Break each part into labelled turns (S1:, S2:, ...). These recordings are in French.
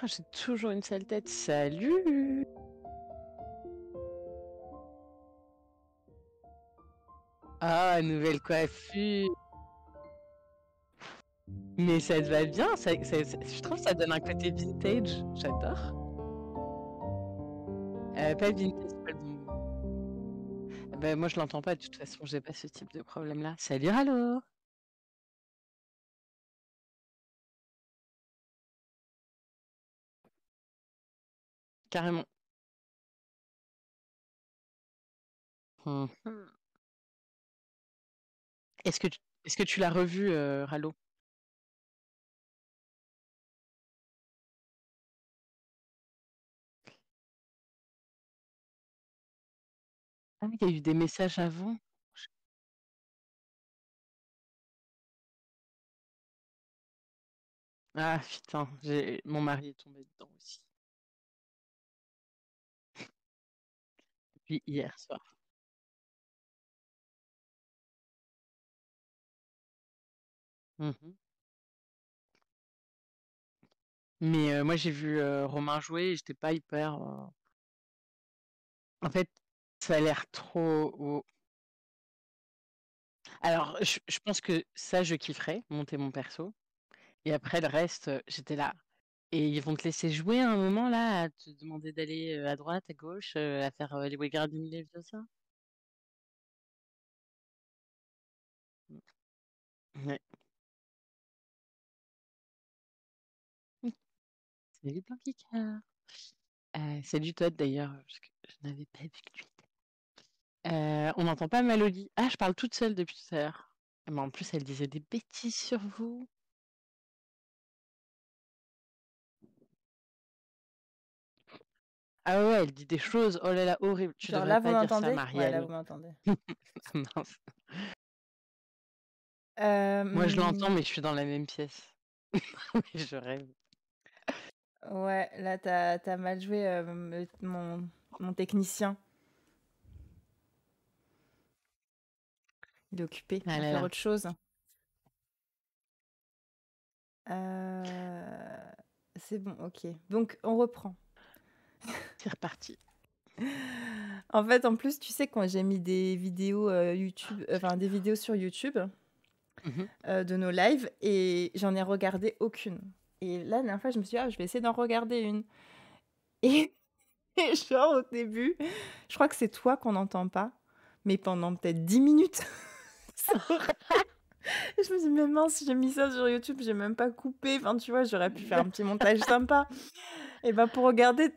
S1: Ah, j'ai toujours une sale tête. Salut Ah, nouvelle coiffure Mais ça te va bien, je trouve que ça donne un côté vintage, j'adore. Euh, pas vintage, pas ben, moi je l'entends pas de toute façon, j'ai pas ce type de problème là. Salut, allô
S2: Carrément. Mmh. Mmh. Est-ce que tu, est-ce que tu l'as revu, euh, Rallo? Ah il y a eu des messages avant. Ah putain, j'ai... mon mari est tombé dedans aussi. hier soir. Mmh Mais euh, moi j'ai vu, euh, Romain jouer et j'étais pas hyper, euh, En fait, ça a l'air trop
S1: Alors, je pense que ça, je kifferais, monter mon perso et après le reste, j'étais là et ils vont te laisser jouer à un moment là, à te demander d'aller euh, à droite, à gauche, euh, à faire euh, les tout ça
S2: mmh. Ouais. Mmh. Salut Blanc Picard.
S1: C'est du Todd d'ailleurs, parce que je n'avais pas vu que tu étais. on n'entend pas Malolie. Ah, je parle toute seule depuis tout à l'heure. Mais en plus, elle disait des bêtises sur vous. Ah ouais, elle dit des choses, oh là là, horrible. Tu vous m'entendez là, vous m'entendez.
S3: Moi, je l'entends, mais je
S1: suis dans la même pièce. je rêve.
S3: Ouais, là, t'as as mal joué euh, mon, mon technicien. Il est occupé ah à faire autre chose. Euh, c'est bon, ok. Donc, on reprend. C'est reparti. En fait, en plus, tu sais, quand j'ai mis des vidéos euh, YouTube, euh, enfin des vidéos sur YouTube mhm. euh, de nos lives, et j'en ai regardé aucune. Et là, la dernière fois, je me suis dit, ah, je vais essayer d'en regarder une. Et... genre, au début, je crois que c'est toi qu'on n'entend pas, mais pendant peut-être 10 minutes. je me dis dit, mais mince, j'ai mis ça sur YouTube, j'ai même pas coupé. Enfin, tu vois, j'aurais pu faire un petit montage sympa. Et ben, pour regarder,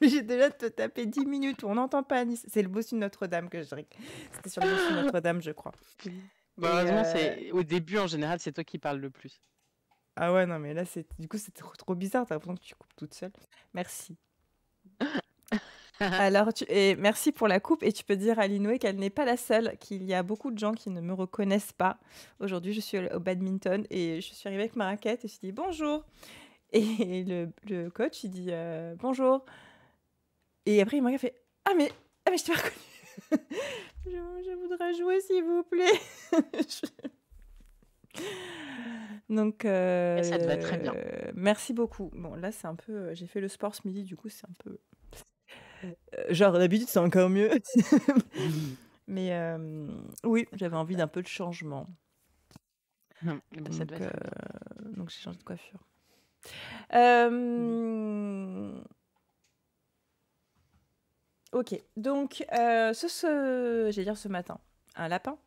S3: j'ai déjà te taper 10 minutes où on n'entend pas C'est le bossu de Notre-Dame que je C'était sur le bossu de Notre-Dame, je crois.
S1: Malheureusement, bon, euh,
S3: au début, en général, c'est
S1: toi qui parles le plus.
S3: Ah ouais, non, mais là, c'est du coup, c'était trop, trop bizarre. T'as l'impression que tu coupes toute seule. Merci. Alors, et merci pour la coupe. Et tu peux dire à Linoué qu'elle n'est pas la seule, qu'il y a beaucoup de gens qui ne me reconnaissent pas. Aujourd'hui, je suis au badminton et je suis arrivée avec ma raquette et je dis bonjour. Et le, coach, il dit euh, bonjour. Et après, il m'a fait Ah, mais, ah, mais je t'ai pas je, voudrais jouer, s'il vous plaît. Donc, euh, merci beaucoup. Bon, là, c'est un peu. Euh, j'ai fait le sport ce midi, du coup, c'est un peu Genre, d'habitude, c'est encore mieux. Mais oui, j'avais envie d'un peu de changement. Mmh, donc, donc j'ai changé de coiffure. Ok, donc euh, ce, ce... dire ce matin, un lapin.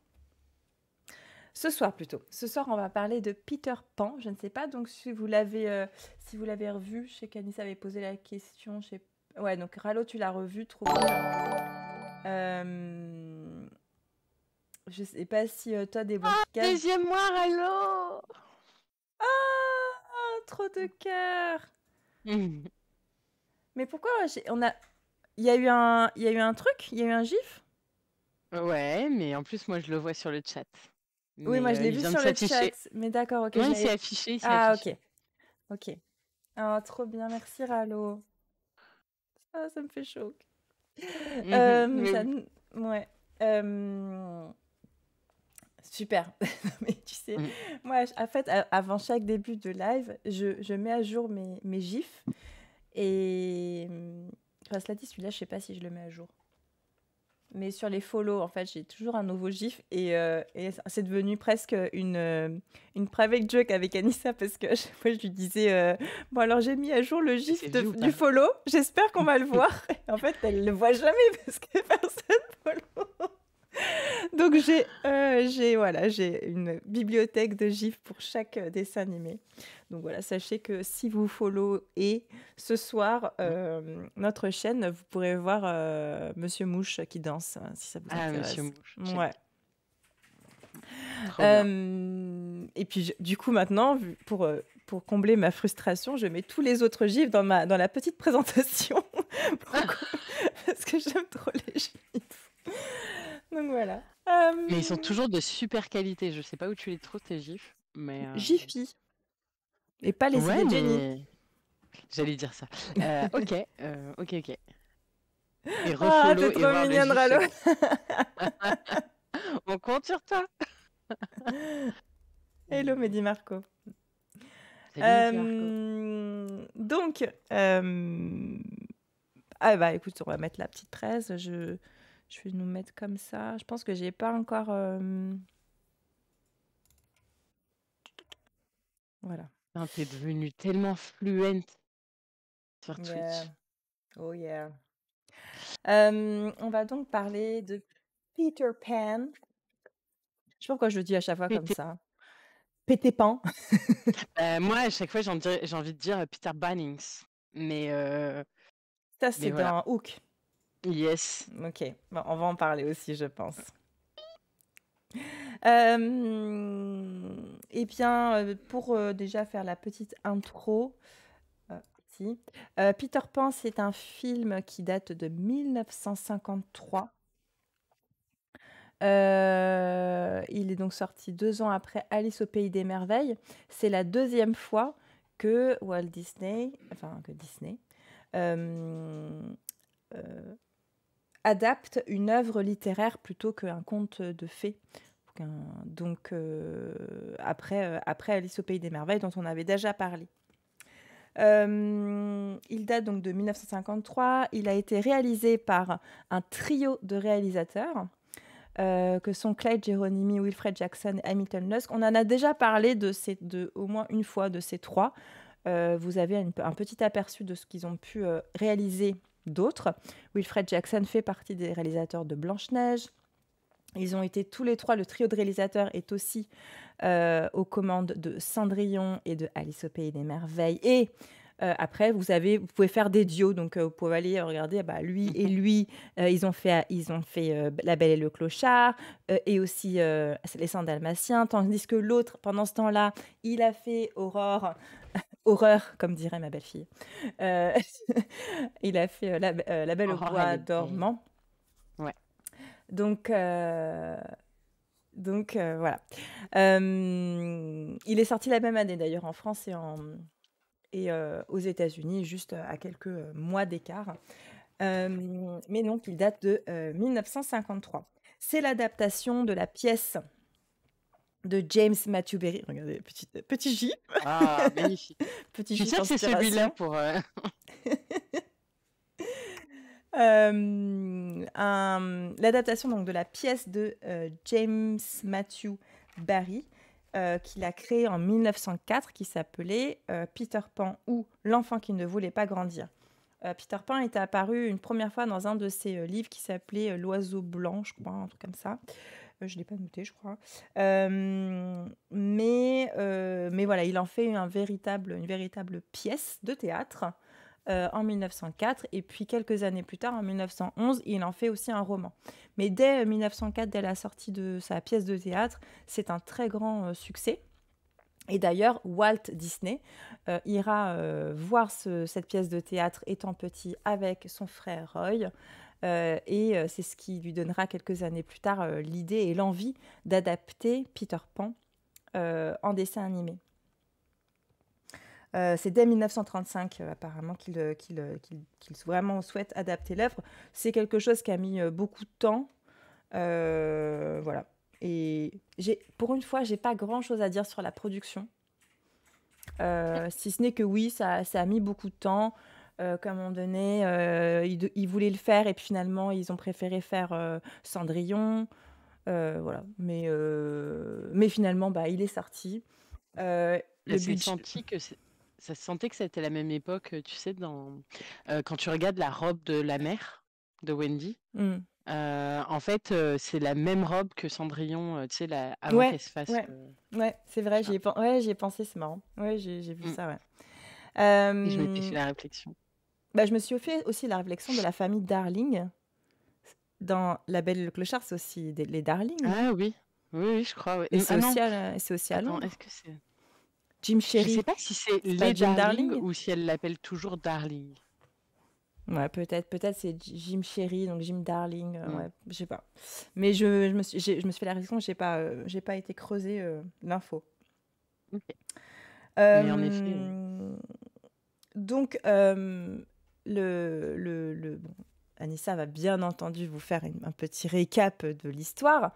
S3: Ce soir plutôt. Ce soir, on va parler de Peter Pan. Je ne sais pas donc si vous l'avez euh, si vous l'avez revu. chez sais vous avait posé la question. Je sais Ouais, donc Rallo, tu l'as revu, trop Euh... Je sais pas si euh, toi, des bonnes Ah, deuxième-moi, Rallo Ah oh, Trop de cœur Mais pourquoi on a... Il y, a eu un... il y a eu un truc Il y a eu un gif Ouais, mais
S1: en plus, moi, je le vois sur le chat. oui, moi, je euh, l'ai vu sur le chat. Mais d'accord, ok. Oui, c'est affiché. Ah, affiché.
S3: ok. Ok. Oh, trop bien, merci Rallo. Ah, ça me fait choc. Mhm. Euh, ouais. Euh, super. mais tu sais, mm. moi, en fait, avant chaque début de live, je, je mets à jour mes, mes gifs. Et. Euh, enfin, cela dit, celui-là, je sais pas si je le mets à jour mais sur les follow, en fait, j'ai toujours un nouveau gif et, euh, c'est devenu presque une, euh, une private joke avec Anissa parce que chaque je lui disais euh, Bon, alors j'ai mis à jour le gif du follow, j'espère qu'on va le voir. en fait, elle ne le voit jamais parce que personne follow. Donc euh, j'ai une bibliothèque de gifs pour chaque euh, dessin animé. Donc voilà, sachez que si vous follow et ce soir mm. euh, notre chaîne, vous pourrez voir Monsieur Mouche qui danse hein, si ça vous intéresse. Ah Monsieur Mouche. Ouais. et puis du coup maintenant pour pour combler ma frustration, je mets tous les autres gifs dans ma dans la petite présentation ah. parce que j'aime trop les gifs. Donc voilà. Mais ils sont euh,
S1: toujours de super qualité. Je ne sais pas où tu les trouves tes gifs, mais. Euh,
S3: et pas les ouais,
S1: J'allais dire ça. Euh, ok, ok,
S3: ok. Et ah, t'es trop et mignonne, On compte sur toi. Hello, Mehdi Marco.
S1: Salut,
S3: Marco. donc, ah bah écoute, on va mettre la petite presse. Je, je vais nous mettre comme ça. Je pense que j'ai pas encore. Euh, voilà
S1: Voilà. T'es devenue tellement fluente sur Twitch.
S3: Oh yeah. Euh, on va donc parler de Peter Pan. Je sais pas pourquoi je le dis à chaque fois comme ça. Peter Pan. Euh, moi, à chaque fois, j'ai envie de dire Peter Bannings. Mais. Ça, c'est dans Hook. Yes. Ok, on va en parler aussi, je pense. Et euh, eh bien, euh, pour euh, déjà faire la petite intro, Peter Pan, c'est un film qui date de 1953. il est donc sorti deux ans après Alice au pays des merveilles. C'est la deuxième fois que Walt Disney, enfin que Disney, adapte une œuvre littéraire plutôt qu'un conte de fées. Donc, euh, euh, après, Alice au Pays des Merveilles, dont on avait déjà parlé. Euh, il date donc de 1953. Il a été réalisé par un trio de réalisateurs. que sont Clyde Geronimi, Wilfred Jackson, et Hamilton Lusk. On en a déjà parlé de ces deux, au moins une fois de ces trois. vous avez un petit aperçu de ce qu'ils ont pu réaliser d'autres. Wilfred Jackson fait partie des réalisateurs de Blanche-Neige. Ils ont été tous les trois, le trio de réalisateurs est aussi euh, aux commandes de Cendrillon et de Alice au Pays des Merveilles. Et euh, après, vous, avez, vous pouvez faire des duos, donc euh, vous pouvez aller regarder, bah, lui et mhm. lui, ils ont fait, ils ont fait La Belle et le Clochard, et aussi Les Sandalmaciens, d'Almatien tandis que l'autre, pendant ce temps-là, il a fait Aurore, horreur, comme dirait ma belle-fille. Euh, il a fait euh, euh, la, Belle au bois dormant. Mmh. Ouais. Donc, donc voilà. il est sorti la même année d'ailleurs en France et, en, et aux États-Unis, juste à quelques mois d'écart. mais donc, il date de 1953. C'est l'adaptation de la pièce de James Matthew Berry. Regardez, petit, euh, petit J. Ah, magnifique. petit J. Je que c'est celui-là pour. Euh, l'adaptation donc de la pièce de euh, James Matthew Barry qu'il a créée en 1904 qui s'appelait Peter Pan ou L'enfant qui ne voulait pas grandir. Peter Pan est apparu une première fois dans un de ses livres qui s'appelait L'oiseau blanc, je crois, un truc comme ça. Euh, je ne l'ai pas noté, je crois. Euh, mais, euh, mais voilà, il en fait un véritable, une véritable pièce de théâtre. en 1904 et puis quelques années plus tard, en 1911, il en fait aussi un roman. Mais dès 1904, dès la sortie de sa pièce de théâtre, c'est un très grand succès. Et d'ailleurs, Walt Disney ira voir cette pièce de théâtre étant petit avec son frère Roy. Euh, et euh, c'est ce qui lui donnera quelques années plus tard euh, l'idée et l'envie d'adapter Peter Pan en dessin animé. c'est dès 1935 apparemment qu'il vraiment souhaite adapter l'œuvre. C'est quelque chose qui a mis beaucoup de temps. voilà. Et pour une fois, j'ai pas grand-chose à dire sur la production. si ce n'est que oui, ça a mis beaucoup de temps. Comme euh, on un moment donné, euh, ils, voulaient le faire et puis finalement, ils ont préféré faire euh, Cendrillon. voilà. Mais, mais finalement, bah, il est sorti. le senti
S1: que ça se sentait que c'était la même époque, tu sais, quand tu regardes la robe de la mère de Wendy. Mmh. en fait, c'est la même robe que Cendrillon, tu sais, la... avant ouais, qu'elle se fasse.
S3: Ouais, c'est vrai, j'y ai, pensé, c'est marrant. Ouais, j'ai vu mmh. ça, ouais. je fait la réflexion. Bah, je me suis fait aussi la réflexion de la famille Darling. Dans La Belle et le Clochard, c'est aussi les Darling. Ah oui, oui, je crois. Mm, ah et c'est aussi, Est-ce que c'est Jim Cherry Je ne sais pas si c'est les Darling, ou si elle l'appelle toujours Darling. Ouais, peut-être, peut-être c'est Jim Cherry, donc Jim Darling, euh, mm. ouais, je sais pas. Mais je, me, suis, je me fait la réflexion, j'ai pas, euh, j'ai pas été creusé euh, l'info. Mais en effet. Donc, le, bon, Anissa va bien entendu vous faire un petit récap de l'histoire,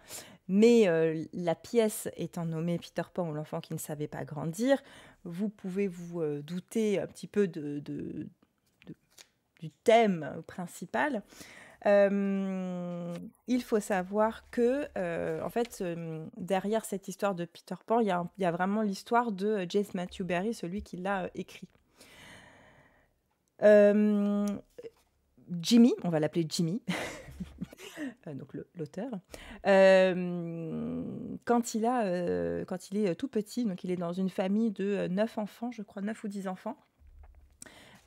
S3: mais euh, la pièce étant nommée Peter Pan ou l'enfant qui ne savait pas grandir, vous pouvez vous euh, douter un petit peu du thème principal. Euh, il faut savoir que, en fait, derrière cette histoire de Peter Pan, il y, a, vraiment l'histoire de James Matthew Berry, celui qui l'a écrit. Euh, Jimmy, on va l'appeler Jimmy, euh, donc l'auteur, euh, quand, il quand il est tout petit, donc il est dans une famille de 9 enfants, je crois 9 ou 10 enfants,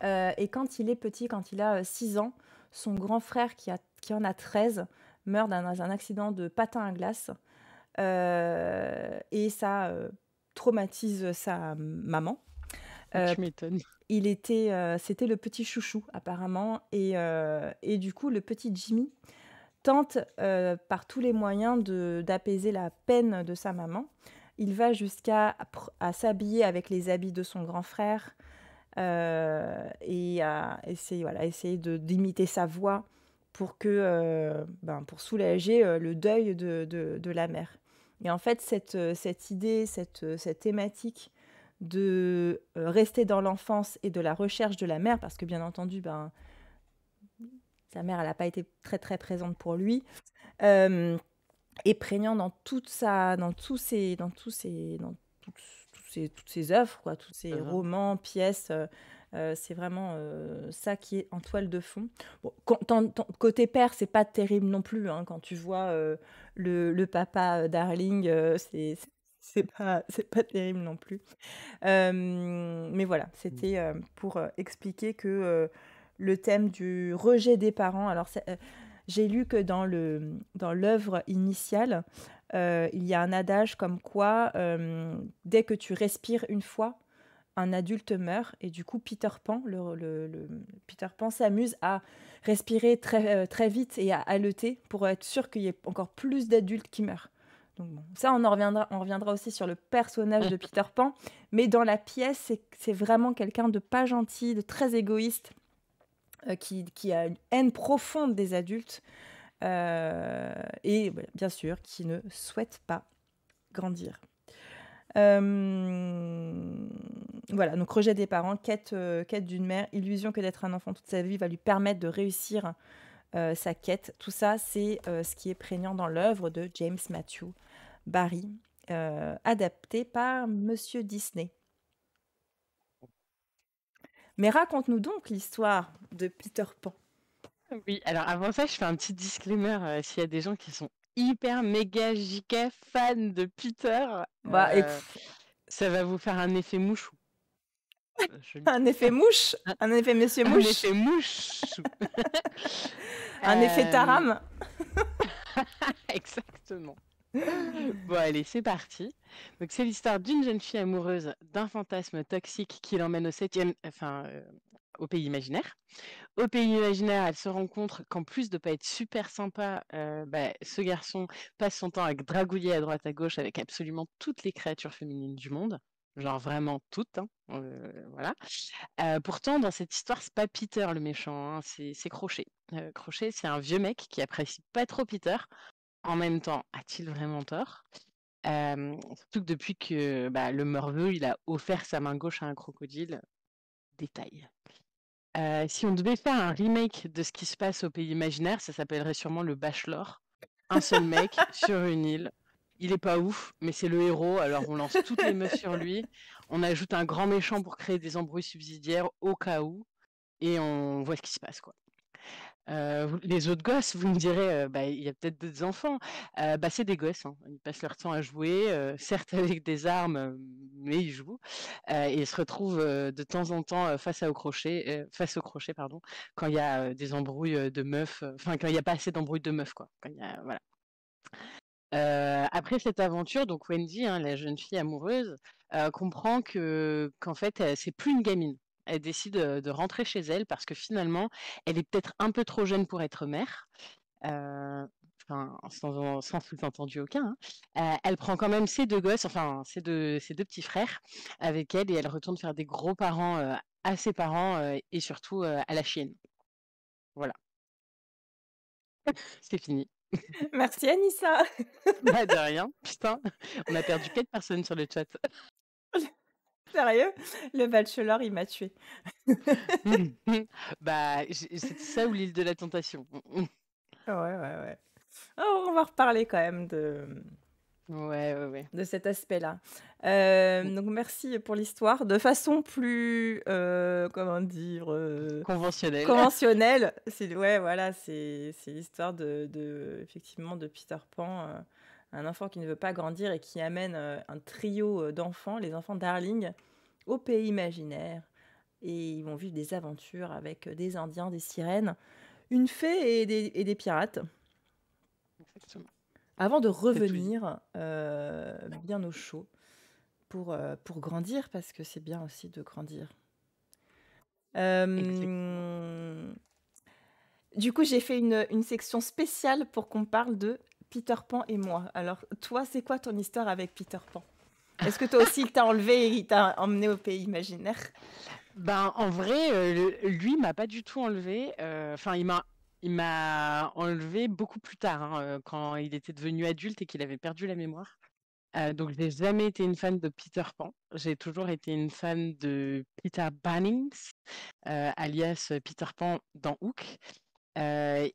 S3: et quand il est petit, quand il a 6 ans, son grand frère qui, qui en a 13 meurt dans un accident de patin à glace, et ça traumatise sa maman, euh, il était, euh, c'était le petit chouchou apparemment, et, euh, et, du coup le petit Jimmy tente par tous les moyens d'apaiser la peine de sa maman. Il va jusqu'à à, s'habiller avec les habits de son grand frère et à essayer, voilà, essayer de d'imiter sa voix pour que, ben, pour soulager le deuil de, de, de, la mère. Et en fait cette, cette idée, cette, cette thématique de euh, rester dans l'enfance et de la recherche de la mère, parce que bien entendu, ben, sa mère, elle n'a pas été très très présente pour lui, euh, et prégnant dans toute sa, dans tous ses, dans tous ses, dans toutes ses œuvres, quoi, tous ses romans, pièces. Euh, c'est vraiment ça qui est en toile de fond. quand, ton, côté père, c'est pas terrible non plus. Hein, quand tu vois le, le, papa Darling, c'est c'est pas, pas terrible non plus. mais voilà, mmh. c'était pour expliquer que le thème du rejet des parents. Alors, j'ai lu que dans le mmh, dans l'œuvre initiale, il y a un adage comme quoi dès que tu respires une fois, un adulte meurt et du coup Peter Pan, mmh, Peter Pan s'amuse à respirer très, très vite et à haleter pour être sûr qu'il y ait encore plus d'adultes qui meurent ça, on en reviendra, on reviendra aussi sur le personnage de Peter Pan. Mais dans la pièce, c'est vraiment quelqu'un de pas gentil, de très égoïste, euh, qui, a une haine profonde des adultes. Euh, et bah, bien sûr, qui ne souhaite pas grandir. Euh, voilà, donc rejet des parents, quête, d'une mère, illusion que d'être un enfant toute sa vie va lui permettre de réussir sa quête. Tout ça, c'est ce qui est prégnant dans l'œuvre de James Matthew Barry, euh, adapté par Monsieur Disney. Mais raconte-nous donc l'histoire de Peter Pan. Oui, alors avant ça, je fais un petit disclaimer euh, s'il y a des gens qui sont hyper méga giga fans de Peter. Bah, euh, Ça va vous faire un effet mouche un effet mouche Un effet monsieur mouche Un effet mouche Un effet taram Exactement.
S1: bon, allez, c'est parti. Donc, c'est l'histoire d'une jeune fille amoureuse d'un fantasme toxique qui l'emmène au septième, enfin, euh, au pays imaginaire. Au pays imaginaire, elle se rend compte qu'en plus de pas être super sympa, euh, bah, ce garçon passe son temps à dragouiller à droite à gauche avec absolument toutes les créatures féminines du monde genre vraiment toutes, hein, euh, voilà. pourtant, dans cette histoire, c'est pas Peter le méchant, hein, c'est Crochet. Crochet, c'est un vieux mec qui apprécie pas trop Peter en même temps, a-t-il vraiment tort euh, Surtout que depuis que bah, le morveux, il a offert sa main gauche à un crocodile, détail. Euh, si on devait faire un remake de ce qui se passe au pays imaginaire, ça s'appellerait sûrement le Bachelor. Un seul mec sur une île. Il est pas ouf, mais c'est le héros, alors on lance toutes les meufs sur lui. On ajoute un grand méchant pour créer des embrouilles subsidiaires au cas où. Et on voit ce qui se passe, quoi. Euh, les autres gosses, vous me direz, euh, bah, il y a peut-être d'autres enfants. Euh, bah, c'est des gosses, hein. ils passent leur temps à jouer, certes avec des armes, mais ils jouent. ils se retrouvent de temps en temps face, à au crochet, face au crochet pardon, quand il y a des embrouilles de meufs, enfin quand il n'y a pas assez d'embrouilles de meufs. Quoi, voilà. après cette aventure, donc Wendy, hein, la jeune fille amoureuse, comprend qu'en fait, c'est plus une gamine elle décide de rentrer chez elle parce que finalement, elle est peut-être un peu trop jeune pour être mère. Euh, enfin, sans, sans sous-entendu aucun. Hein. Euh, elle prend quand même ses deux gosses, enfin ses deux, petits frères avec elle et elle retourne faire des gros parents euh, à ses parents et surtout à la chienne. Voilà. C'est fini.
S3: Merci Anissa.
S1: bah, de rien. Putain, on a perdu quatre personnes sur le chat.
S3: Sérieux Le bachelor, il m'a tué. bah, c'est ça ou l'île de la tentation. ouais, ouais, ouais. Oh, on va reparler quand même de, Ouais, ouais, ouais. de cet aspect-là. Euh, donc merci pour l'histoire. De façon plus, euh, comment dire, euh, conventionnelle. Conventionnelle. C'est ouais, voilà, c'est l'histoire de, de, effectivement de Peter Pan un enfant qui ne veut pas grandir et qui amène euh, un trio euh, d'enfants, les enfants Darling, au pays imaginaire. Et ils vont vivre des aventures avec euh, des Indiens, des sirènes, une fée et des, pirates. Exactement. Avant de revenir bien au chaud pour, pour grandir, parce que c'est bien aussi de grandir. du coup, j'ai fait une, section spéciale pour qu'on parle de Peter Pan et moi. Alors, toi, c'est quoi ton histoire avec Peter Pan Est-ce que toi aussi, il t'a enlevé et il t'a emmené au pays imaginaire Ben, en vrai, il euh, lui, m'a pas du tout enlevé. Euh, enfin, il
S1: m'a il m'a enlevé beaucoup plus tard, hein, euh, quand il était devenu adulte et qu'il avait perdu la mémoire. Euh, donc, j'ai jamais été une fan de Peter Pan. J'ai toujours été une fan de Peter Bannings, alias Peter Pan dans Hook. et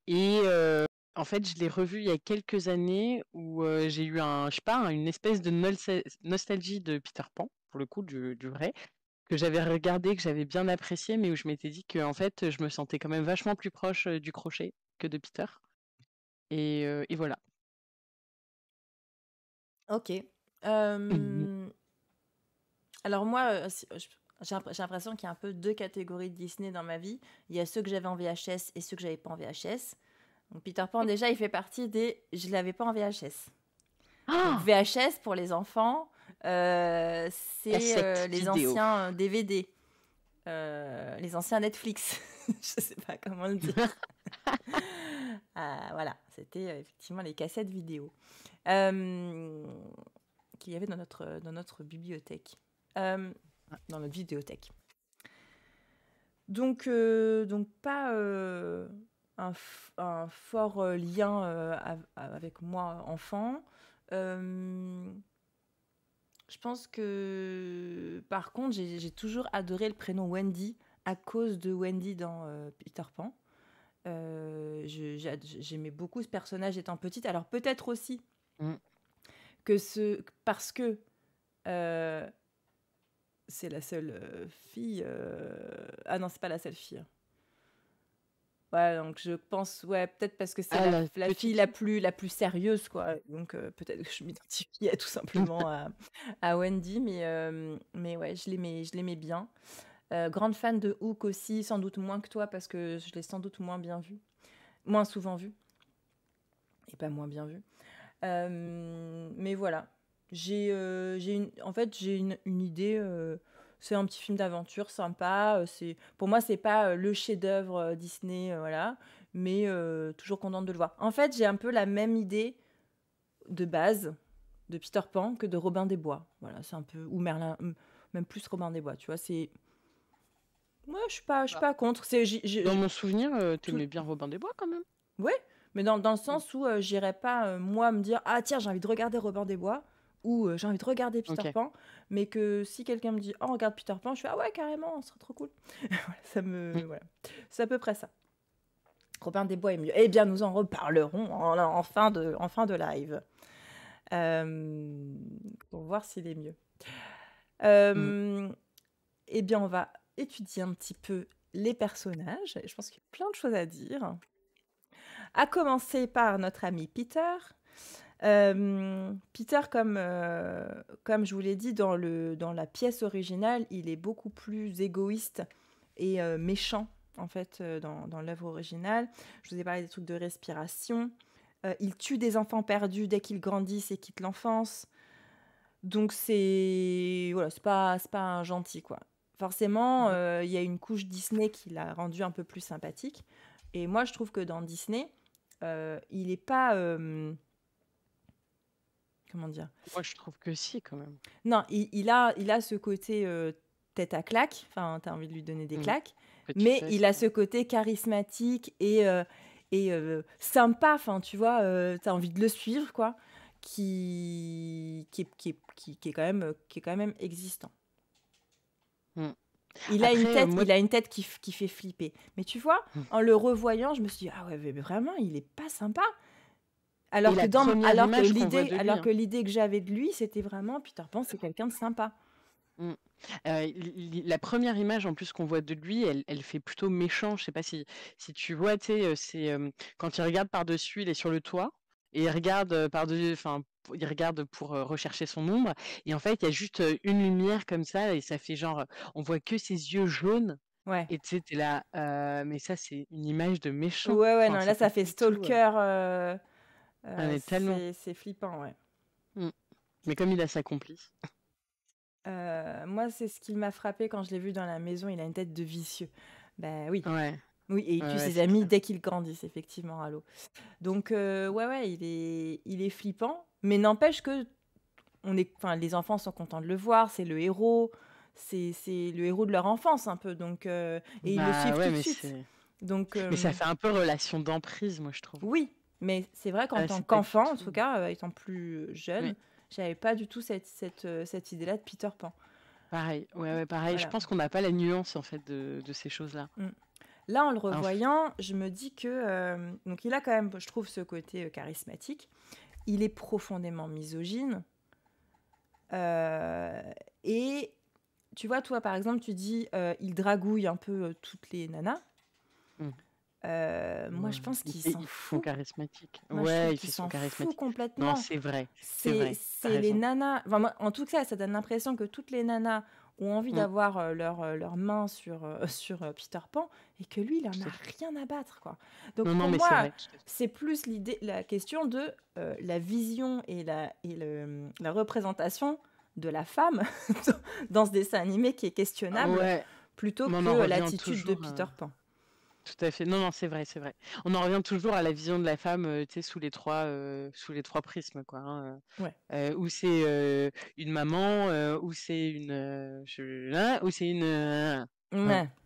S1: en fait, je l'ai revu il y a quelques années où j'ai eu un, je une espèce de nostalgie de Peter Pan, pour le coup, du, vrai, que j'avais regardé, que j'avais bien apprécié, mais où je m'étais dit que, en fait, je me sentais quand même vachement plus proche du crochet que de Peter. Et, voilà.
S3: Ok. Mmh. Alors, moi, j'ai l'impression qu'il y a un peu deux catégories de Disney dans ma vie. Il y a ceux que j'avais en VHS et ceux que j'avais pas en VHS. Peter Pan, déjà, il fait partie des. Je l'avais pas en VHS. Ah VHS pour les enfants, euh, c'est euh, les anciens DVD, euh, les anciens Netflix. Je sais pas comment le dire. Ah, voilà, c'était effectivement les cassettes vidéo qu'il y avait dans notre, dans notre bibliothèque, dans notre vidéothèque. Donc, donc pas un, fort euh, lien euh, avec moi enfant. je pense que par contre, j'ai toujours adoré le prénom Wendy à cause de Wendy dans euh, Peter Pan. J'aimais beaucoup ce personnage étant petite. Alors peut-être aussi mmh. que ce parce que c'est la seule fille. ah non, c'est pas la seule fille. Hein. Ouais, donc je pense, ouais, peut-être parce que c'est ah, la, fille la plus, la plus sérieuse, quoi. Donc euh, peut-être que je m'identifiais tout simplement à, à Wendy, mais, euh, mais ouais, je l'aimais, je l'aimais bien. Euh, grande fan de Hook aussi, sans doute moins que toi, parce que je l'ai sans doute moins bien vu, moins souvent vu, et pas moins bien vu. mais voilà, j'ai une, en fait, j'ai une, une idée c'est un petit film d'aventure sympa. Euh, c'est pour moi c'est pas euh, le chef-d'œuvre euh, Disney, voilà, mais toujours contente de le voir. En fait, j'ai un peu la même idée de base de Peter Pan que de Robin des Bois. Voilà, c'est un peu ou Merlin, même plus Robin des Bois. Tu vois, c'est moi je suis pas, je suis pas contre. C'est dans mon souvenir, tu aimais bien Robin des Bois quand même. Oui, mais dans, dans le mm. sens où je j'irais pas moi me dire ah tiens j'ai envie de regarder Robin des Bois ou euh, j'ai envie de regarder Peter Pan, mais que si quelqu'un me dit oh regarde Peter Pan, je fais ah ouais carrément, ce serait trop cool. ça me voilà, c'est à peu près ça. Robin des Bois est mieux. Eh bien, nous en reparlerons en, fin, de, en fin de live euh, pour voir s'il est mieux. Euh, mm. Eh bien, on va étudier un petit peu les personnages. Je pense qu'il y a plein de choses à dire. À commencer par notre ami Peter. Euh, Peter, comme, euh, comme je vous l'ai dit dans, le, dans la pièce originale, il est beaucoup plus égoïste et euh, méchant, en fait, dans, dans l'œuvre originale. Je vous ai parlé des trucs de respiration. il tue des enfants perdus dès qu'ils grandissent et quittent l'enfance. Donc, c'est voilà, pas, pas un gentil, quoi. Forcément, mm-hmm. il y a une couche Disney qui l'a rendu un peu plus sympathique. Et moi, je trouve que dans Disney, il n'est pas comment dire Moi, je trouve que si, quand même. Non, il, a, il a ce côté euh, tête à claque. Enfin, t'as envie de lui donner des mm. claques. Mais il a ce côté charismatique et, euh, et euh, sympa. Enfin, tu vois, t'as envie de le suivre, quoi. Qui, qui, qui, qui, est, quand même, qui est quand même existant. Mm. Il, a une tête, il a une tête qui, fait flipper. Mais tu vois, mm. en le revoyant, je me suis dit, ah ouais, mais vraiment, il est pas sympa alors que, dans, hein. l'idée, que j'avais de lui, c'était vraiment Peter Pan, c'est quelqu'un de sympa. Mmh. Euh,
S1: la première image en plus qu'on voit de lui, elle, fait plutôt méchant. Je sais pas si, si tu vois, euh, c'est euh, quand il regarde par-dessus, il est sur le toit et il regarde par-dessus, enfin, il regarde pour rechercher son ombre. Et en fait, il y a juste une lumière comme ça et ça fait genre, on voit que ses yeux jaunes. Ouais. Et tu là, mais ça, c'est une image de méchant. Ouais, ouais, non, là, ça fait
S3: stalker. Euh, ah, c'est flippant, ouais.
S1: Mm. Mais comme il a sa complice.
S3: Euh, moi, c'est ce qui m'a frappé quand je l'ai vu dans la maison. Il a une tête de vicieux. Ben oui. Oui, et il tue ses amis dès qu'ils grandissent, effectivement, à l'eau. Donc, euh, ouais, ouais, il est, il est flippant. Mais n'empêche que on est, les enfants sont contents de le voir. C'est le héros. C'est le héros de leur enfance, un peu. Donc, et ils le bah suivent tout de suite. Donc, mais ça fait un peu relation d'emprise, moi, je trouve. Oui, mais c'est vrai qu'en ah, tant qu'enfant, en tout cas, euh, étant plus euh, jeune, je j'avais pas du tout cette, cette, euh, cette idée-là de Peter Pan.
S1: Pareil, ouais, pareil. Je pense qu'on n'a pas la nuance en fait de, ces choses-là.
S3: Mm. Là, en le ah, revoyant, je me dis que donc il a quand même, je trouve, ce côté charismatique. Il est profondément misogyne. et tu vois, toi, par exemple, tu dis il dragouille un peu toutes les nanas. Euh, moi, je mmh. pense qu'ils s'en charismatiques. ouais, ils, sont charismatiques. complètement. Non, c'est
S1: vrai. C'est les
S3: nanas. en tout cas, ça donne l'impression que toutes les nanas ont envie mmh. d'avoir euh, euh, leur, main sur, sur Peter Pan et que lui, il n'en a rien à battre. Quoi. Donc, pour moi, c'est plus l'idée, la question de la vision et la, et le, la représentation de la femme dans ce dessin animé qui est questionnable plutôt que l'attitude de Peter
S1: Pan tout à fait. Non, non, c'est vrai, c'est vrai. On en revient toujours à la vision de la femme, euh, tu sais, sous les trois, euh, sous les trois prismes, quoi. c'est une maman, euh, hein, ou c'est une, là, c'est
S3: une.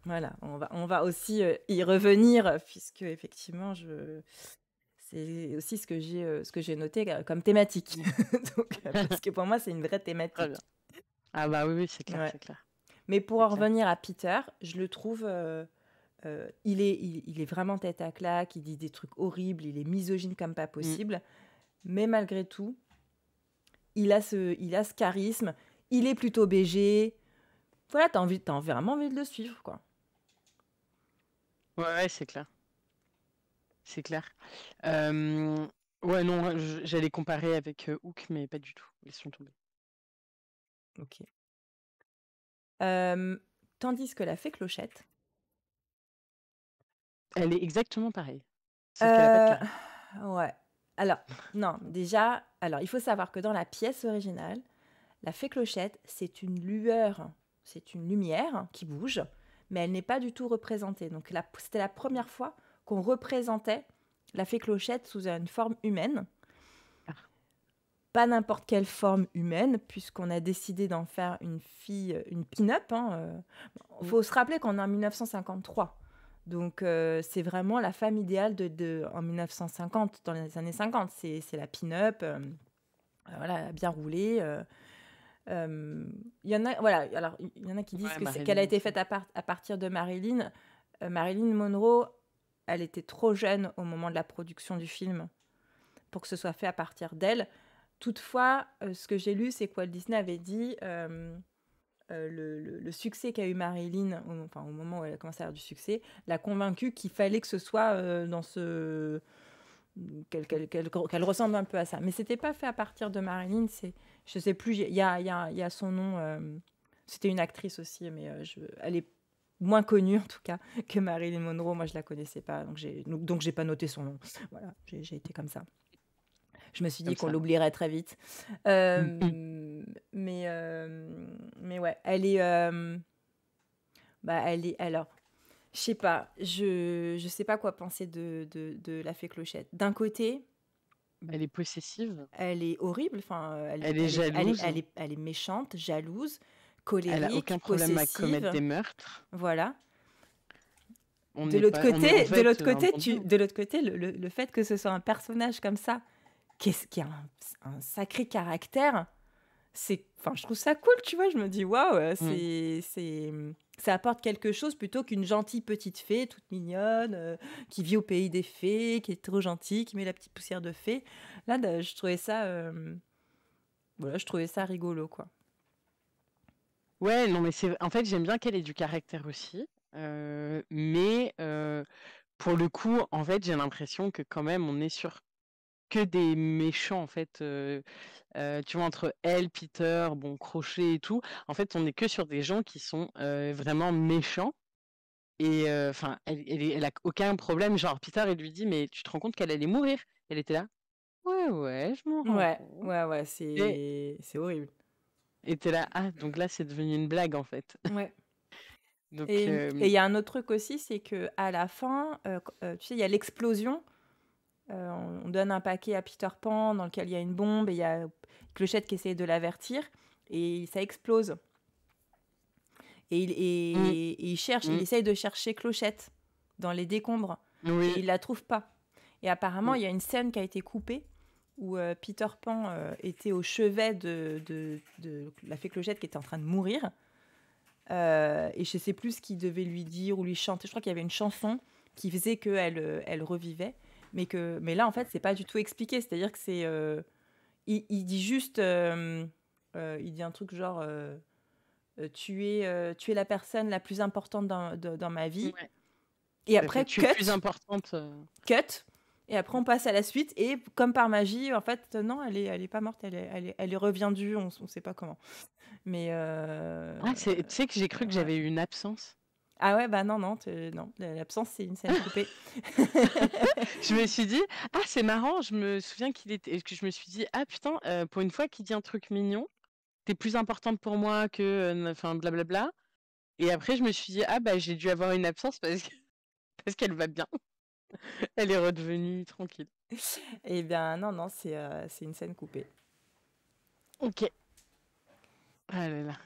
S3: voilà. On va, on va aussi y revenir puisque effectivement, je. C'est aussi ce que j'ai, ce que j'ai noté comme thématique. Mmh. parce que pour moi, c'est une vraie thématique. Ah bah oui, oui c'est clair, c'est clair. Mais pour en revenir à Peter, je le trouve euh, il, est, il, est vraiment tête à claque, il dit des trucs horribles, il est misogyne comme pas possible. Mm. Mais malgré tout, il a, ce, il a ce charisme, il est plutôt BG. Voilà, t'as envie, vraiment envie de le suivre, quoi.
S1: Ouais, c'est clair. C'est clair. Euh, ouais, non, j'allais comparer avec euh, Hook, mais pas du tout. Ils sont tombés. Ok.
S3: tandis que la fée Clochette,
S1: elle est exactement pareille. Euh,
S3: ouais. Alors, non, déjà, alors il faut savoir que dans la pièce originale, la fée clochette, c'est une lueur, c'est une lumière qui bouge, mais elle n'est pas du tout représentée. Donc c'était la première fois qu'on représentait la fée clochette sous une forme humaine. Ah. Pas n'importe quelle forme humaine, puisqu'on a décidé d'en faire une fille, une pin-up. Il hein, euh. faut se rappeler qu'on est en 1953. Donc euh, c'est vraiment la femme idéale de, de, en 1950, dans les années 50. C'est, la pin-up, euh, euh, voilà, bien roulée. Il y en a, voilà, alors il y en a qui disent qu'elle a été faite à, à partir de Marilyn. Marilyn Monroe, elle était trop jeune au moment de la production du film pour que ce soit fait à partir d'elle. Toutefois, ce que j'ai lu, c'est que Walt Disney avait dit euh, le, succès qu'a eu Marilyn, au, enfin, au moment où elle a commencé à avoir du succès, l'a convaincue qu'il fallait que ce soit euh, dans ce. qu'elle ressemble un peu à ça. Mais c'était pas fait à partir de Marilyn, c'est. Je sais plus, il y a, y a, son nom. Euh, c'était une actrice aussi, mais je, elle est moins connue en tout cas que Marilyn Monroe. Moi, je la connaissais pas, donc j'ai donc, j'ai pas noté son nom. Voilà, j'ai été comme ça. Je me suis dit qu'on l'oublierait très vite. Mm-hmm. Euh, mais, euh, mais ouais, elle est. Euh, bah, elle est. Alors, je sais pas. Je, sais pas quoi penser de, de, la fée Clochette. D'un côté. Elle est possessive. Elle est horrible. Enfin, elle, elle, est elle, est, elle est, méchante, jalouse, colérique. Elle a aucun problème à commettre des meurtres. Voilà. de l'autre côté, de l'autre côté, tu, de l'autre côté, le, le, fait que ce soit un personnage comme ça qui, est, a un, sacré caractère, c'est, enfin, je trouve ça cool, tu vois. Je me dis, waouh, euh, mm. c'est, c'est, ça apporte quelque chose plutôt qu'une gentille petite fée, toute mignonne, euh, qui vit au pays des fées, qui est trop gentille, qui met la petite poussière de fée. Là, je trouvais ça, euh, voilà, je trouvais ça rigolo, quoi.
S1: Ouais, non, mais c'est, en fait, j'aime bien qu'elle ait du caractère aussi, mais pour le coup, en fait, j'ai l'impression que quand même, on est sur que des méchants en fait. Euh, euh, tu vois entre elle, Peter, bon Crochet et tout. En fait, on n'est que sur des gens qui sont euh, vraiment méchants. Et enfin, elle, elle, a aucun problème. Genre Peter, il lui dit mais tu te rends compte qu'elle allait mourir Elle était là. Ouais ouais, je Ouais ouais ouais, c'est c'est horrible. Et t'es là ah donc là c'est devenu une blague en fait. Ouais. et il y a un
S3: autre truc aussi, c'est que à la fin, tu sais, il y a l'explosion euh, on donne un paquet à Peter Pan dans lequel il y a une bombe et il y a Clochette qui essaie de l'avertir et ça explose. Et il, mm. cherche, il mm. essaye de chercher Clochette dans les décombres. Et il la trouve pas. Et apparemment, mm. il y a une scène qui a été coupée où euh, Peter Pan euh, était au chevet de, la fée Clochette qui était en train de mourir. et je sais plus ce qu'il devait lui dire ou lui chanter. Je crois qu'il y avait une chanson qui faisait qu'elle elle revivait mais que mais là en fait c'est pas du tout expliqué c'est à dire que c'est euh, il, dit juste euh, euh, il dit un truc genre tu es tu es la personne la plus importante dans, dans ma vie et après bah, tu cut, plus importante cut et après on passe à la suite et comme par magie en fait non elle est elle est pas morte elle est elle est, elle est reviendue on, on sait pas comment mais ah, tu sais que j'ai cru que j'avais eu une absence ah ouais, bah non, non, non. l'absence, c'est une scène coupée. je me suis dit, ah, c'est marrant, je me souviens qu'il était. que Je me suis dit, ah putain, euh, pour une
S1: fois qu'il dit un truc mignon, t'es plus importante pour moi que. Euh, enfin, blablabla.
S3: Et après, je me suis dit, ah bah, j'ai dû avoir une absence parce parce qu'elle va bien. Elle est redevenue tranquille. Eh bien, non, non, c'est euh, c'est une scène coupée. Ok. allez ah là là,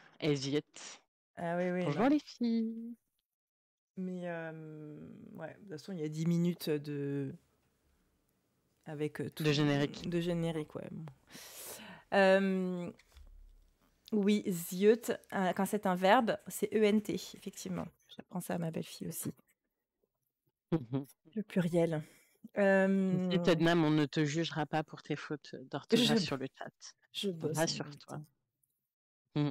S3: Ah oui, oui. Bonjour les filles. Mais euh, ouais, de toute façon, il y a 10 minutes de. Avec euh, De générique. De générique, ouais. Euh, oui, zieut, quand c'est un verbe, c'est ENT, effectivement. J'apprends ça à ma belle-fille aussi. Mhm. Le pluriel. Euh... Vietnam,
S1: on ne te jugera pas pour tes fautes d'orthographe sur le chat. Je bosse. Rassure-toi. Mm.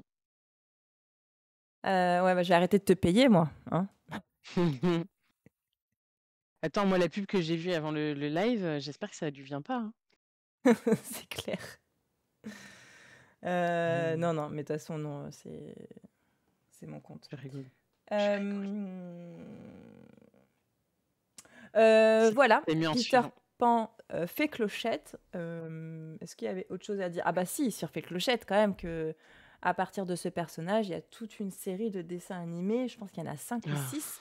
S3: ouais, bah, j'ai arrêté de te payer, moi. Hein.
S1: Attends, moi, la pub que j'ai vue
S3: avant le, live, euh, j'espère que ça ne lui vient pas. Hein. c'est clair. Euh, hmm. Non, non, mais de toute façon, non, c'est, c'est mon compte. Je rigole. Euh, voilà, Peter Pan fait clochette. est-ce qu'il y avait autre chose à dire Ah bah si, sur fait clochette quand même que à partir de ce personnage, il y a toute une série de dessins animés. Je pense qu'il y en a 5 ou 6 ah.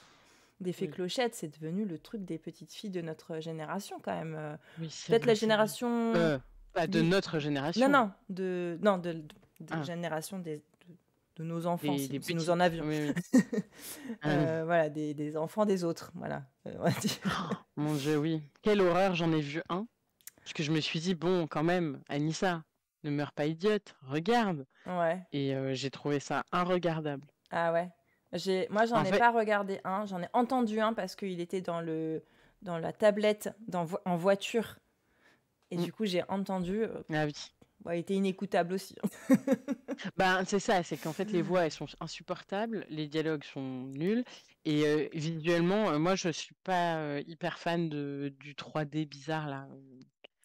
S3: Des oui. clochettes, c'est devenu le truc des petites filles de notre génération quand même. Euh. Peut-être la génération. Euh, de notre génération. Non, non, de, non, ah. génération de nos enfants, si, nous en avions. Ah euh, voilà, des, enfants des autres, voilà. Oh,
S1: mon Dieu, oui. Quelle horreur, j'en ai vu un. Parce que je me suis dit, bon, quand même, Anissa, ne meurs pas idiote, regarde. Ouais. Et j'ai trouvé ça inregardable. Ah ouais
S3: moi, j'en ai pas regardé un. J'en ai entendu un parce qu'il était dans le dans la tablette dans en voiture. Et mm. du coup, j'ai entendu. Euh, ah oui. Bah, il était inécoutable aussi. Hein. Ben, c'est ça, c'est qu'en fait, les voix, elles sont insupportables, les dialogues
S1: sont nuls. Et euh, visuellement, euh, moi, je suis pas hyper fan du 3D bizarre, là.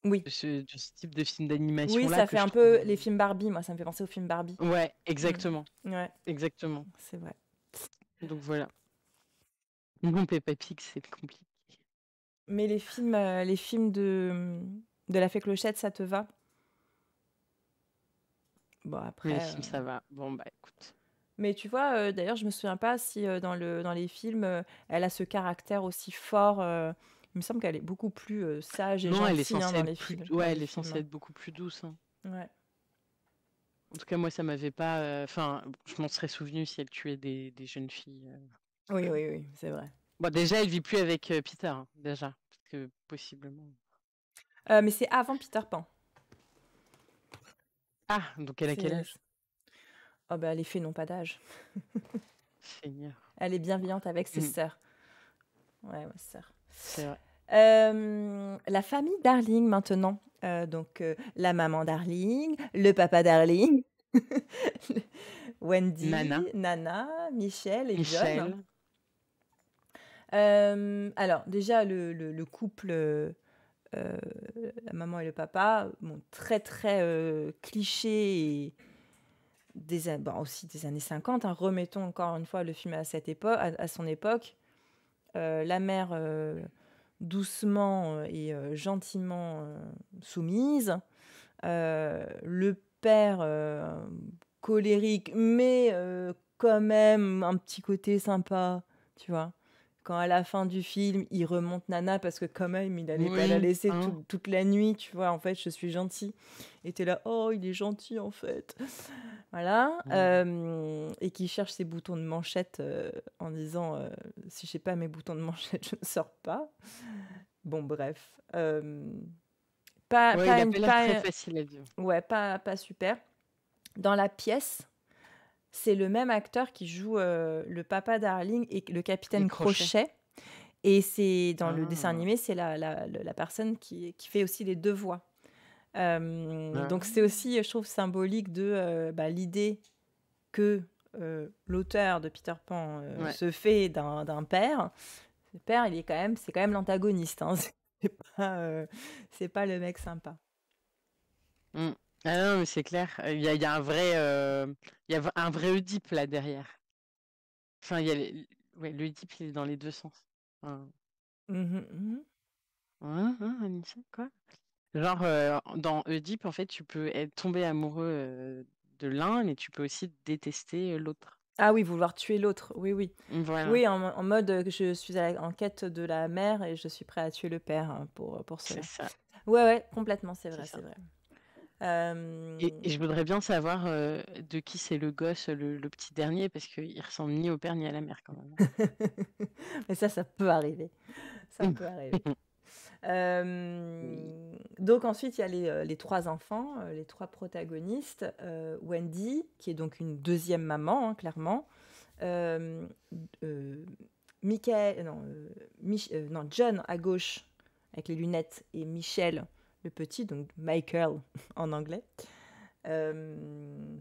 S1: Oui. De ce, type de film d'animation. Oui, ça fait un
S3: peu les films Barbie, moi, ça me fait penser aux films Barbie. Ouais, exactement. Mm. Ouais.
S1: Exactement. C'est vrai. Donc voilà. Non, Peppa Pig, c'est compliqué.
S3: Mais les films, euh, les films de, de la fée Clochette, ça te va
S1: Bon, après. Les films, ça euh, va. Bon, bah écoute.
S3: Mais tu vois, euh, d'ailleurs, je me souviens pas si dans, le, dans les films, elle a ce caractère aussi fort. il me semble qu'elle est beaucoup plus sage et non, gentille elle est hein, dans les films. Ouais, elle est censée être
S1: beaucoup plus douce. Hein. Ouais. En tout cas, moi, ça m'avait pas. Euh, enfin, je m'en serais souvenu si elle tuait des, jeunes filles. Euh.
S3: Oui, oui, oui, c'est vrai.
S1: Bon, déjà, elle vit plus avec euh, Peter, hein, déjà, que possiblement.
S3: mais c'est avant Peter Pan. Ah, donc elle a quel âge Oh bah les fées n'ont pas d'âge. elle est bienveillante avec ses mm. sœurs. Ouais, ma sœur. C'est vrai. la famille Darling maintenant. Euh, donc euh, la maman Darling, le papa Darling, Wendy, Nana. Michel et John. Euh, alors déjà le, couple, la maman et le papa, très très cliché et des, bah, aussi des années 50. Hein. remettons encore une fois le film à, cette époque, à, à son époque. la mère doucement euh, et euh, gentiment euh, soumise. le père colérique, mais quand même un petit côté sympa, tu vois quand à la fin du film, il remonte Nana parce que quand même, il n'allait pas la laisser hein. toute la nuit, tu vois, en fait, je suis gentil. Et t'es là, oh, il est gentil, en fait. Voilà. Euh, et qui cherche ses boutons de manchette euh, en disant, euh, si j'ai pas mes boutons de manchette, je ne sors pas. Bon, bref. pas, très facile à Ouais, pas, pas super. Dans la pièce, c'est le même acteur qui joue euh, le papa d'Arling et le capitaine Crochet. Et c'est dans le dessin ah. animé, c'est la, personne qui, fait aussi les deux voix. Euh, donc c'est aussi, je trouve, symbolique de euh, bah, l'idée que l'auteur de Peter Pan se fait d'un père. Le père, il est quand même, c'est quand même l'antagoniste. Hein. C'est pas, le mec sympa.
S1: Mm. Ah non, mais c'est clair. Il y a, un vrai, il y a euh, un vrai Oedipe là derrière. Enfin, il y a l'Oedipe, il est dans les deux sens. Mmh mmh hein, hein, quoi. Genre, euh, dans Oedipe, en fait, tu peux être tombé amoureux euh, de l'un, mais tu peux aussi détester l'autre. Ah oui, vouloir tuer l'autre, oui, oui.
S3: Oui, en, mode je suis à en quête de la mère et je suis prêt à tuer le père hein, pour, pour cela. ça. Ouais, ouais, complètement, c'est vrai, c'est vrai. Et, euh, je voudrais
S1: bien savoir euh, de qui c'est le gosse, le, petit dernier, parce qu'il ressemble ni au père ni à la
S3: mère quand même. Mais ça, ça peut arriver. Ça peut arriver. Euh, donc ensuite, il y a les, trois enfants, les trois protagonistes. Wendy, qui est donc une deuxième maman, hein, clairement. Michael, non, non, John à gauche avec les lunettes et Michel le petit, donc Michael en anglais. Euh,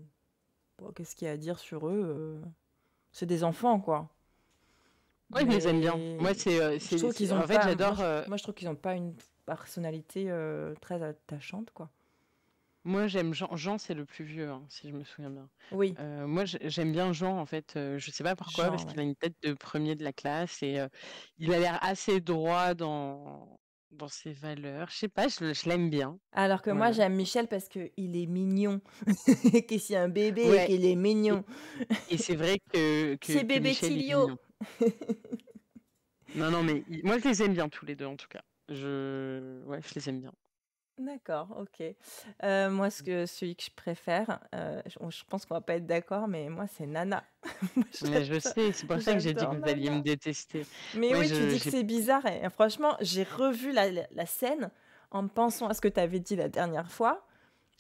S3: qu'est-ce qu'il y a à dire sur eux euh, C'est des enfants, quoi. Oui je les aime bien. Moi, c'est. Euh, je trouve qu'ils Moi, je trouve qu'ils n'ont pas une personnalité très attachante, quoi. Moi, j'aime Jean. Jean, c'est
S1: le plus vieux, hein, si je me souviens bien. Oui. moi, j'aime bien Jean, en fait. Je je sais pas pourquoi, parce qu'il a une tête de premier de la classe et il a l'air assez droit dans dans ses valeurs. Je sais pas, je, l'aime bien.
S3: Alors que moi, j'aime Michel parce qu'il est mignon. et que c'est un bébé et qu'il est mignon.
S1: et c'est vrai que. c'est bébé Tilio. non, non, mais moi, je les aime bien tous les deux, en tout cas. Je, ouais, je les aime bien.
S3: D'accord, OK. Euh, moi, ce que celui que je préfère, euh, je pense qu'on va pas être d'accord, mais moi, c'est Nana. Mais je sais, c'est pour ça que j'ai dit que vous alliez me détester. Mais oui, tu dis que c'est bizarre et franchement, j'ai revu la scène en pensant à ce que tu avais dit la dernière fois,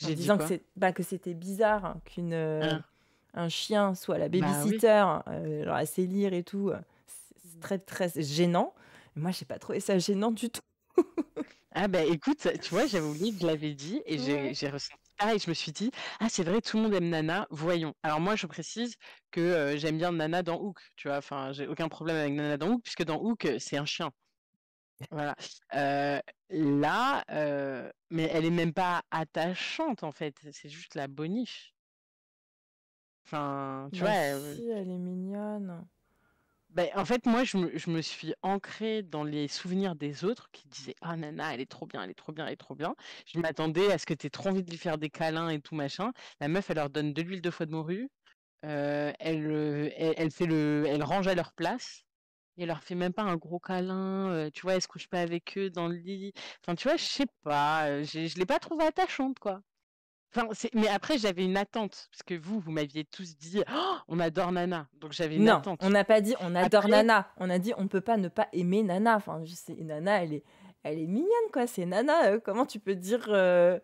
S3: en J'ai dit disant que bah, que c'était bizarre hein, qu'une, euh, ah. un chien soit la bah babysitter baby-sitter, hein, et tout, c'est mmh. très, très gênant. Moi, j'ai pas trouvé ça gênant du tout. Ah bah écoute, tu vois, j'avais oublié que je l'avais dit et j'ai ressenti pareil. Je me suis dit,
S1: ah c'est vrai, tout le monde aime Nana, voyons. Alors moi, je précise que euh, j'aime bien Nana dans Hook, tu vois. Enfin, j'ai aucun problème avec Nana dans Hook, puisque dans Hook, c'est un chien. Voilà. Euh, là, euh, mais elle est même pas attachante en fait, c'est juste la boniche. Enfin, tu bah vois. elle
S3: est mignonne.
S1: Bah, en fait, moi, je me, suis ancrée dans les souvenirs des autres qui disaient Ah, Nana, elle est trop bien, elle est trop bien, elle est trop bien. Je m'attendais à ce que tu aies trop envie de lui faire des câlins et tout machin. La meuf, elle leur donne de l'huile de foie de morue. Euh, euh, elle, elle, fait le, elle range à leur place. Et elle leur fait même pas un gros câlin. Euh, tu vois, elle se couche pas avec eux dans le lit. Enfin, tu vois, je sais pas. Je, je l'ai pas trouvée attachante, quoi mais après, j'avais une attente, parce que vous, vous m'aviez tous dit oh, on adore Nana. Donc j'avais une non, attente. On n'a pas dit on adore Nana.
S3: On a dit on ne peut pas ne pas aimer Nana. Enfin, je sais, Nana, elle est, elle est mignonne, quoi. C'est Nana. Euh, comment tu peux dire euh,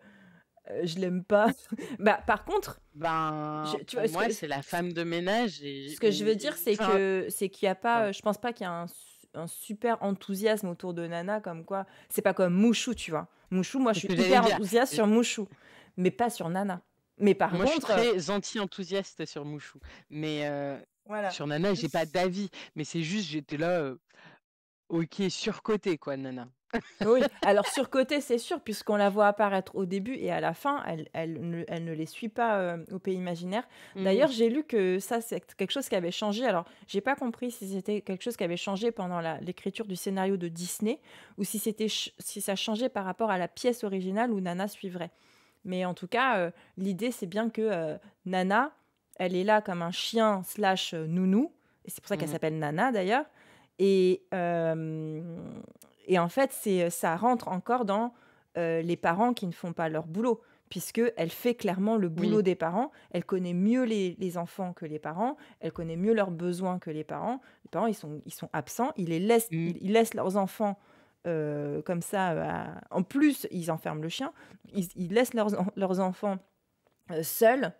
S3: euh, je l'aime pas bah, Par contre. Ben, moi, c'est la femme de ménage. Et... Ce que je veux dire, c'est que c'est qu'il n'y a pas. Je pense pas qu'il y a un, super enthousiasme autour de Nana, comme quoi. C'est pas comme Mouchou, tu vois. Mouchou, moi, je suis super enthousiaste sur Mouchou mais pas sur Nana. Mais par Moi, je suis très euh,
S1: anti-enthousiaste sur Mouchou, mais euh, voilà. sur Nana, j'ai pas d'avis. Mais c'est juste, j'étais là, euh, ok, surcoté quoi, Nana. Ah
S3: oui, alors surcoté, c'est sûr, puisqu'on la voit apparaître au début et à la fin, elle, elle, ne, elle ne, les suit pas au pays imaginaire. D'ailleurs, mmh. j'ai lu que ça, c'est quelque chose qui avait changé. Alors, j'ai pas compris si c'était quelque chose qui avait changé pendant l'écriture du scénario de Disney ou si, si ça changeait par rapport à la pièce originale où Nana suivrait. Mais en tout cas, euh, l'idée, c'est bien que euh, Nana, elle est là comme un chien slash euh, nounou. Et c'est pour ça qu'elle mmh. s'appelle Nana, d'ailleurs. Et, en fait, c'est, ça rentre encore dans les parents qui ne font pas leur boulot puisque elle fait clairement le boulot des parents. Elle connaît mieux les, enfants que les parents. Elle connaît mieux leurs besoins que les parents. Les parents, ils sont, absents. Ils les laissent, mmh. ils, laissent leurs enfants euh, comme ça. Euh, en plus, ils enferment le chien. Ils, laissent leurs, leurs enfants euh, seuls.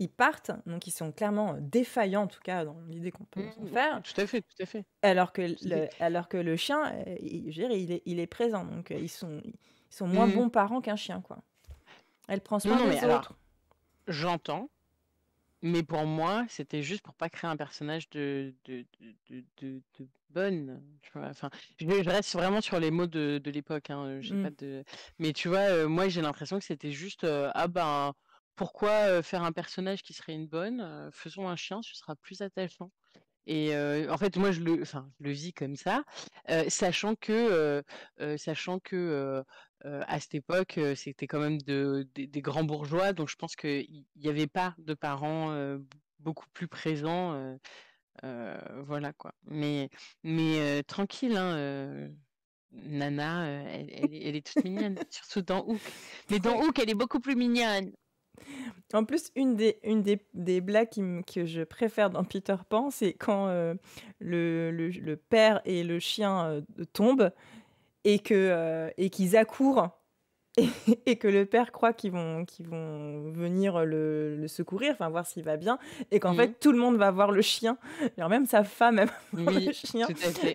S3: Ils partent, donc ils sont clairement défaillants en tout cas dans l'idée qu'on peut mmh, faire. Tout à fait, tout à fait. Alors que le, alors que le chien, il, il, est, il est présent, donc ils sont ils sont moins mmh. bons parents qu'un chien quoi. Elle prend soin des autres.
S1: J'entends, mais pour moi, c'était juste pour pas créer un personnage de, de, de, bonne. Enfin, je, reste vraiment sur les mots de, de l'époque. Hein, euh, mmh. Mais tu vois, euh, moi, j'ai l'impression que c'était juste euh, ah ben pourquoi faire un personnage qui serait une bonne Faisons un chien, ce sera plus attachant. Et en fait, moi, je le, enfin, le vis comme ça, sachant que, sachant que euh, à cette époque, euh, c'était quand même des grands bourgeois, donc je pense qu'il n'y avait pas de parents euh, beaucoup plus présents. voilà quoi. Mais, tranquille, hein, Nana, elle,
S3: est toute mignonne, surtout dans Hook. Mais dans Hook, elle est beaucoup plus mignonne. En plus, une des, blagues que je préfère dans Peter Pan, c'est quand le, père et le chien tombent et que euh, et qu'ils accourent et, que le père croit qu'ils vont, qu'ils vont venir le, secourir, enfin voir s'il va bien, et qu'en fait mhm. tout le monde va voir le chien, même sa femme, même le chien.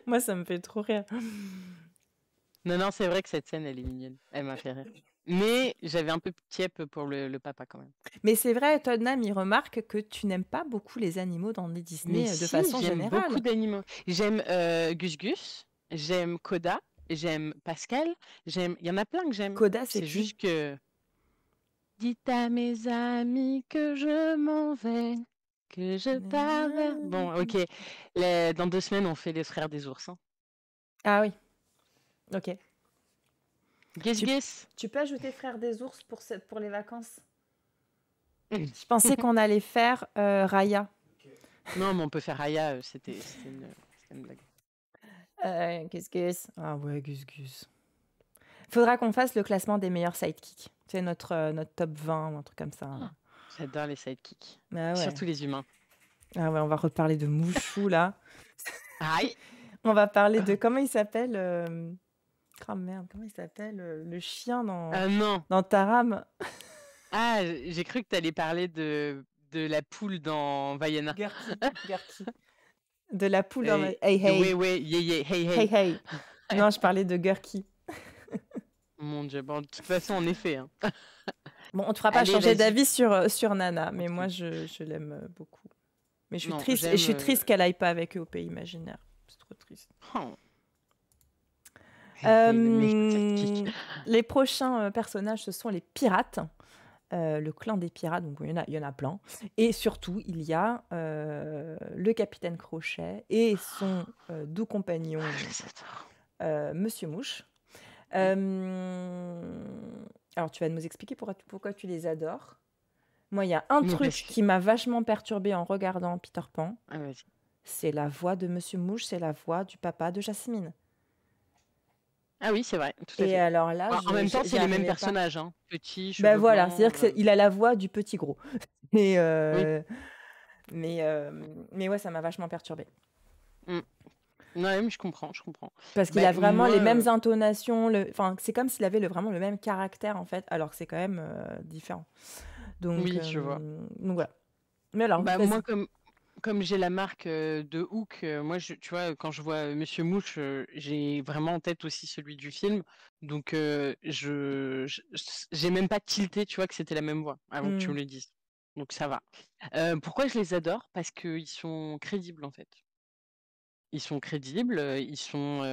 S3: Moi, ça me fait trop rire. Non, non, c'est vrai que cette
S1: scène, elle est mignonne. Elle m'a fait rire. Mais j'avais un peu tiep pour le, papa quand même.
S3: Mais c'est vrai, Tottenham, il remarque que tu n'aimes pas beaucoup les animaux dans les Disney euh, de façon générale. J'aime beaucoup
S1: d'animaux. J'aime euh, Gus Gus, j'aime Koda, j'aime Pascal, j'aime. Il y en a plein que j'aime. Coda, c'est juste que. Dites à mes amis que je m'en vais, que je pars. Bon, ok. Dans deux semaines, on fait les frères des Ours. Hein. Ah oui. Ok. Guess, tu... guess.
S3: Tu peux ajouter frères des ours pour, pour les vacances Je pensais qu'on allait faire euh, Raya. Non, mais on peut faire Raya, euh, c'était une blague. Euh, Gus Gus. Ah ouais, Gus Gus. Faudra qu'on fasse le classement des meilleurs sidekicks. C'est notre, euh, notre top 20 ou un truc comme ça. Ah, j'adore les sidekicks. Bah Surtout les humains. Ah ouais, on va reparler de Mouchou là. on va parler de comment il s'appelle. Euh... Oh, comment il s'appelle euh, le chien dans, non. dans Taram
S1: Ah, j'ai cru que tu allais parler de, la poule dans Vaiana. Gertie
S3: de la poule hey, Hey, hey. Oui, oui,
S1: hey, hey.
S3: non, je parlais de Gurki.
S1: Mon dieu, bon, de toute façon, en effet. Hein.
S3: bon, on ne te fera pas changer d'avis sur, euh, sur Nana, mais moi, je, je l'aime euh, beaucoup. Mais je suis triste, et je suis euh, triste qu'elle aille pas avec eux au pays imaginaire. C'est trop triste. Oh. les prochains personnages, ce sont les pirates. Euh, le clan des pirates, donc il y, en a, il y en a plein. Et surtout, il y a euh, le capitaine Crochet et son euh, doux compagnon, ah, Monsieur Mouche. alors, tu vas nous expliquer pourquoi, pourquoi tu les adores. Moi, il y a un truc qui m'a vachement perturbé en regardant Peter Pan. Ah, c'est la voix de Monsieur Mouche, c'est la voix du papa de Jasmine.
S1: Ah oui, c'est vrai. alors là, en même temps, c'est les mêmes personnages, hein. petit. je bah voilà,
S3: c'est-à-dire a la voix du petit gros. Euh, mais Mais euh, mais ouais, ça m'a vachement perturbée. Non mmh. mais je comprends, je comprends. Parce qu'il bah, a vraiment les mêmes euh intonations. Le... Enfin, c'est comme s'il avait le, vraiment le même caractère en fait, alors que c'est quand même différent. oui, je vois. voilà. Mais alors, bah,
S1: comme, comme j'ai la marque de Hook, moi, je, tu vois, quand je vois Monsieur Mouche, j'ai vraiment en tête aussi celui du film. Donc, je, j'ai même pas tilté, tu vois, que c'était la même voix avant que tu me mmh. le dises. Donc, ça va. pourquoi je les adore Parce qu'ils sont crédibles, en fait. Ils sont crédibles, ils sont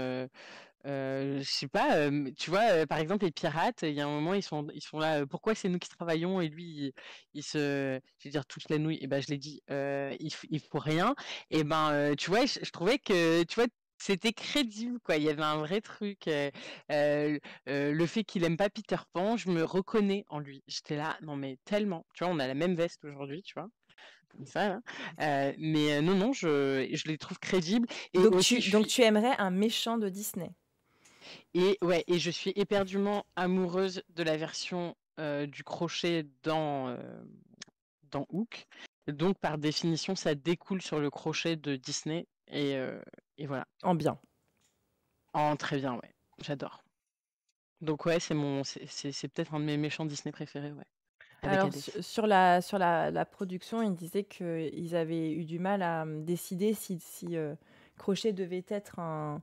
S1: euh, je sais pas, euh, tu vois, euh, par exemple, les pirates, il y a un moment, ils sont, ils sont là, euh, pourquoi c'est nous qui travaillons et lui, il, se, je veux dire, toute la nouille, et eh ben, je l'ai dit, il, il faut rien. Et eh ben, tu vois, je, trouvais que, tu vois, c'était crédible, quoi. Il y avait un vrai truc. le fait qu'il aime pas Peter Pan, je me reconnais en lui. J'étais là, non, mais tellement. Tu vois, on a la même veste aujourd'hui, tu vois. Comme ça, hein. mais non, non, je, je les trouve crédibles.
S3: Et donc, tu, donc tu aimerais un méchant de Disney
S1: et ouais, et je suis éperdument amoureuse de la version euh, du crochet dans, euh, dans Hook. Donc par définition, ça découle sur le crochet de Disney. Et, euh, et voilà. En bien. En très bien, ouais. J'adore. Donc ouais, c'est mon, c'est peut-être un de mes méchants Disney préférés, ouais. Alors,
S3: sur la, sur la, production, ils disaient qu'ils avaient eu du mal à hum, décider si, si Crochet devait être un,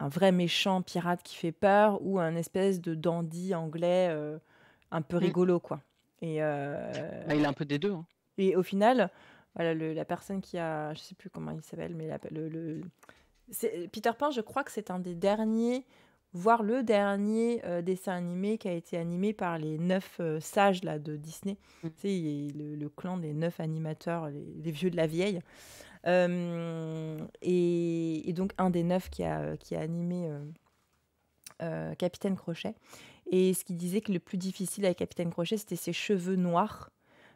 S3: un vrai méchant pirate qui fait peur ou un espèce de dandy anglais euh, un peu mm. rigolo, quoi. Et, euh, ah, il est un peu des deux. Hein. Et au final, voilà, la personne qui a, je sais plus comment il s'appelle, mais le, Peter Pan, je crois que c'est un des derniers, voire le dernier euh, dessin animé qui a été animé par les neuf sages là, de Disney. Mm. le, clan des neuf animateurs, les vieux de la vieille. Euh, et, donc, un des neuf qui a, qui a animé euh, euh, Capitaine Crochet. Et ce qu'il disait que le plus difficile avec Capitaine Crochet, c'était ses cheveux noirs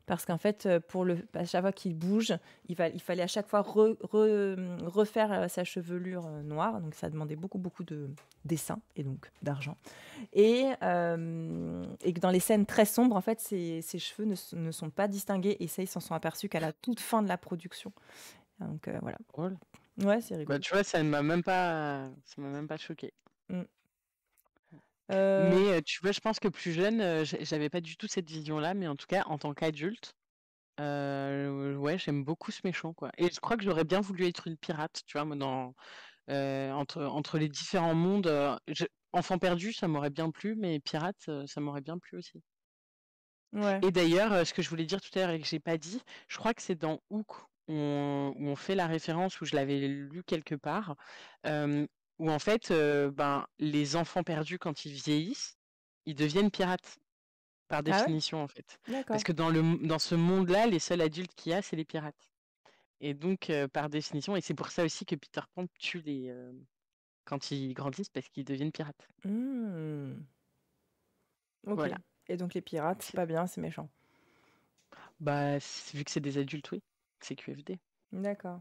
S3: parce qu'en fait, pour le, à chaque fois qu'il bouge, il, fallait à chaque fois refaire sa chevelure noire. Donc ça demandait beaucoup, beaucoup de dessins et donc d'argent. Et, et, que dans les scènes très sombres, en fait, ses, cheveux ne, ne, sont pas distingués. Et ça, ils s'en sont aperçus qu'à la toute fin de la production. Donc euh, voilà. Ouais, c'est
S1: rigolo. Bah, tu vois, ça ne m'a même pas, pas choqué.
S3: Mm. Mais
S1: euh, euh, tu vois, je pense que plus jeune, j'avais pas du tout cette vision-là, mais en tout cas, en tant qu'adulte, ouais, j'aime beaucoup ce méchant, quoi. Et je crois que j'aurais bien voulu être une pirate, tu vois, moi, dans, entre, les différents mondes. Enfant perdu, ça m'aurait bien plu, mais pirate, ça m'aurait bien plu aussi. Et d'ailleurs, ce que je voulais dire tout à l'heure et que j'ai pas dit, je crois que c'est dans Hook où on, fait la référence, où je l'avais lu quelque part, euh, où en fait, euh, ben, les enfants perdus, quand ils vieillissent, ils deviennent pirates, par ah définition, en fait. Parce que dans, le, dans ce monde-là, les seuls adultes qu'il y a, c'est les pirates. Et donc, euh, par définition, et c'est pour ça aussi que Peter Pan tue les. quand ils grandissent, parce qu'ils deviennent pirates.
S3: Mmh. Ok. Et donc, les pirates, c'est pas bien, c'est méchant. Bah, vu que c'est des adultes, oui. CQFD. D'accord.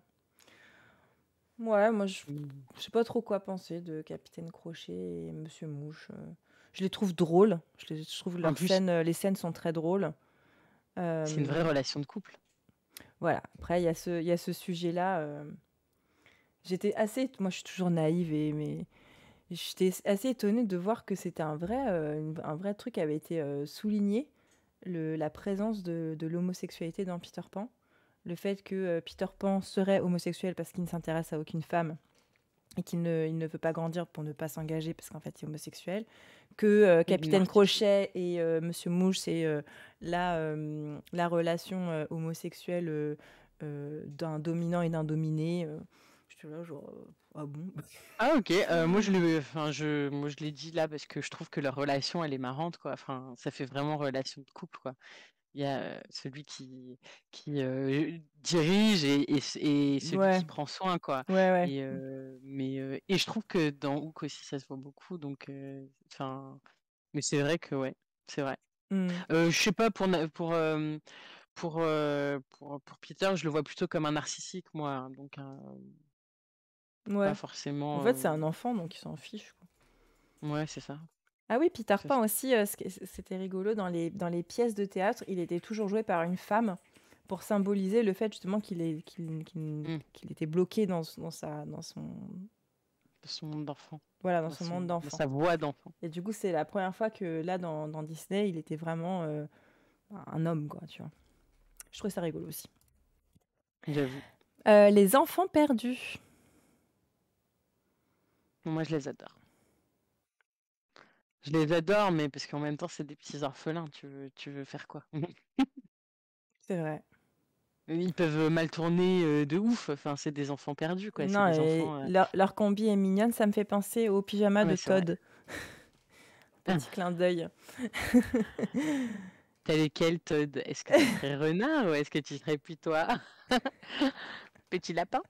S3: Ouais, moi je, ne mm. sais pas trop quoi penser de Capitaine Crochet et Monsieur Mouche. Euh. Je les trouve drôles. Je, les, trouve leurs euh, les scènes sont très drôles. c'est une euh, vraie relation de couple. Voilà. Après, il y a ce, ce sujet-là. j'étais assez. Moi, je suis toujours naïve, et, mais j'étais assez étonnée de voir que c'était un vrai, un vrai truc qui avait été souligné, le, la présence de l'homosexualité dans Peter Pan le fait que euh, Peter Pan serait homosexuel parce qu'il ne s'intéresse à aucune femme et qu'il ne, veut pas grandir pour ne pas s'engager parce qu'en fait il est homosexuel, que euh, Capitaine Crochet et euh, Monsieur Mouche, c'est la, relation homosexuelle d'un dominant et d'un dominé. ah bon
S1: Ah ok, moi je l'ai enfin, je, dit là parce que je trouve que leur relation elle est marrante quoi, enfin ça fait vraiment relation de couple quoi il y a euh, celui qui, qui euh, dirige et, et, celui qui prend soin, quoi. Et, euh, mais, et je trouve que dans Hook aussi, ça se voit beaucoup. Donc, enfin, mais c'est vrai que, ouais, c'est vrai. Mmh. je sais pas, pour, pour, pour, pour, Peter, je le vois plutôt comme un narcissique, moi. Hein, donc, ouais. pas forcément. En fait, c'est un
S3: enfant, donc il s'en fiche.
S1: Quoi. Ouais, c'est ça.
S3: Ah oui, Peter Pan aussi, euh, c'était rigolo, dans les, dans les pièces de théâtre, il était toujours joué par une femme pour symboliser le fait justement qu'il est qu'il, mm. était bloqué dans, sa, dans son... son monde d'enfant. Voilà, dans, son, monde d'enfant. sa voix d'enfant. Et du coup, c'est la première fois que là, dans, dans Disney, il était vraiment euh, un homme, quoi, tu vois. Je trouvais ça rigolo aussi. J'avoue. Euh, les enfants perdus.
S1: Moi, je les adore. Je les adore, mais parce qu'en même temps, c'est des petits orphelins. Tu veux, tu veux faire quoi C'est vrai. Ils peuvent euh, mal tourner euh, de ouf. Enfin, c'est des enfants perdus, quoi. Non, euh,
S3: leur, combi est mignonne. Ça me fait penser au pyjama de Todd. Petit ah. clin d'œil.
S1: T'as lesquels, Todd Est-ce que tu serais renard ou est-ce que tu serais toi, petit lapin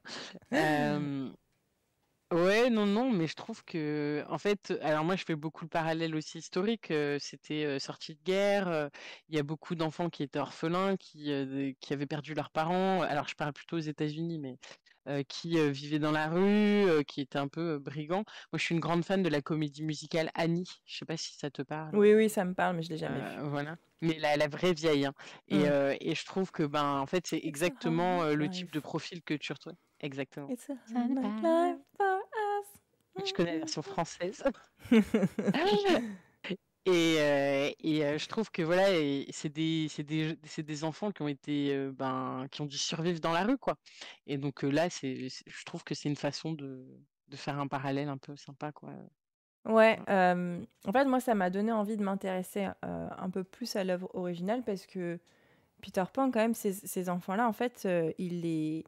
S1: Ouais, non, non, mais je trouve que, en fait, alors moi je fais beaucoup le parallèle aussi historique. Euh, c'était euh, sortie de guerre. Euh, il y a beaucoup d'enfants qui étaient orphelins, qui, qui avaient perdu leurs parents. Alors je parle plutôt aux États-Unis, mais euh, qui euh, vivait dans la rue, euh, qui était un peu brigand. Moi, je suis une grande fan de la comédie musicale Annie. Je sais pas si ça te parle.
S3: Oui, oui, ça me parle, mais je l'ai jamais vu. Voilà.
S1: Mais la, la vraie vieille. Hein. Et, et, je trouve que, ben, en fait, c'est exactement le type de profil que tu retrouves. Exactement. Je connais la version mm. française. Et, euh, euh, je trouve que voilà, c'est des, enfants qui ont été, euh, ben, qui ont dû survivre dans la rue, quoi. Et donc là, je trouve que c'est une façon de, faire un parallèle un peu sympa, quoi.
S3: Ouais, en fait, moi, ça m'a donné envie de m'intéresser un peu plus à l'œuvre originale parce que Peter Pan, quand même, ces, enfants-là, en fait, il les,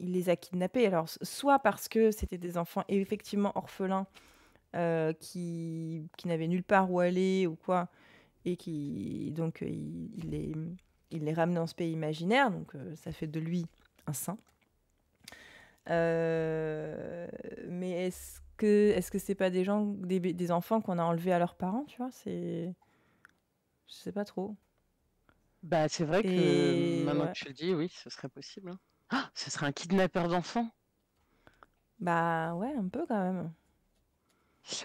S3: il les a kidnappés. Alors, soit parce que c'était des enfants effectivement orphelins euh, qui, qui n'avaient nulle part où aller ou quoi, et qui donc euh, il, les, il les ramenait en ce pays imaginaire, donc euh, ça fait de lui un saint. mais est-ce que est-ce que c'est pas des gens, des, des enfants qu'on a enlevés à leurs parents, tu vois C'est, je sais pas trop.
S1: Bah c'est vrai que maintenant ouais. tu le dis, oui, ce serait possible. Hein. Ah, ce serait un kidnappeur d'enfants.
S3: Bah ouais, un peu quand même.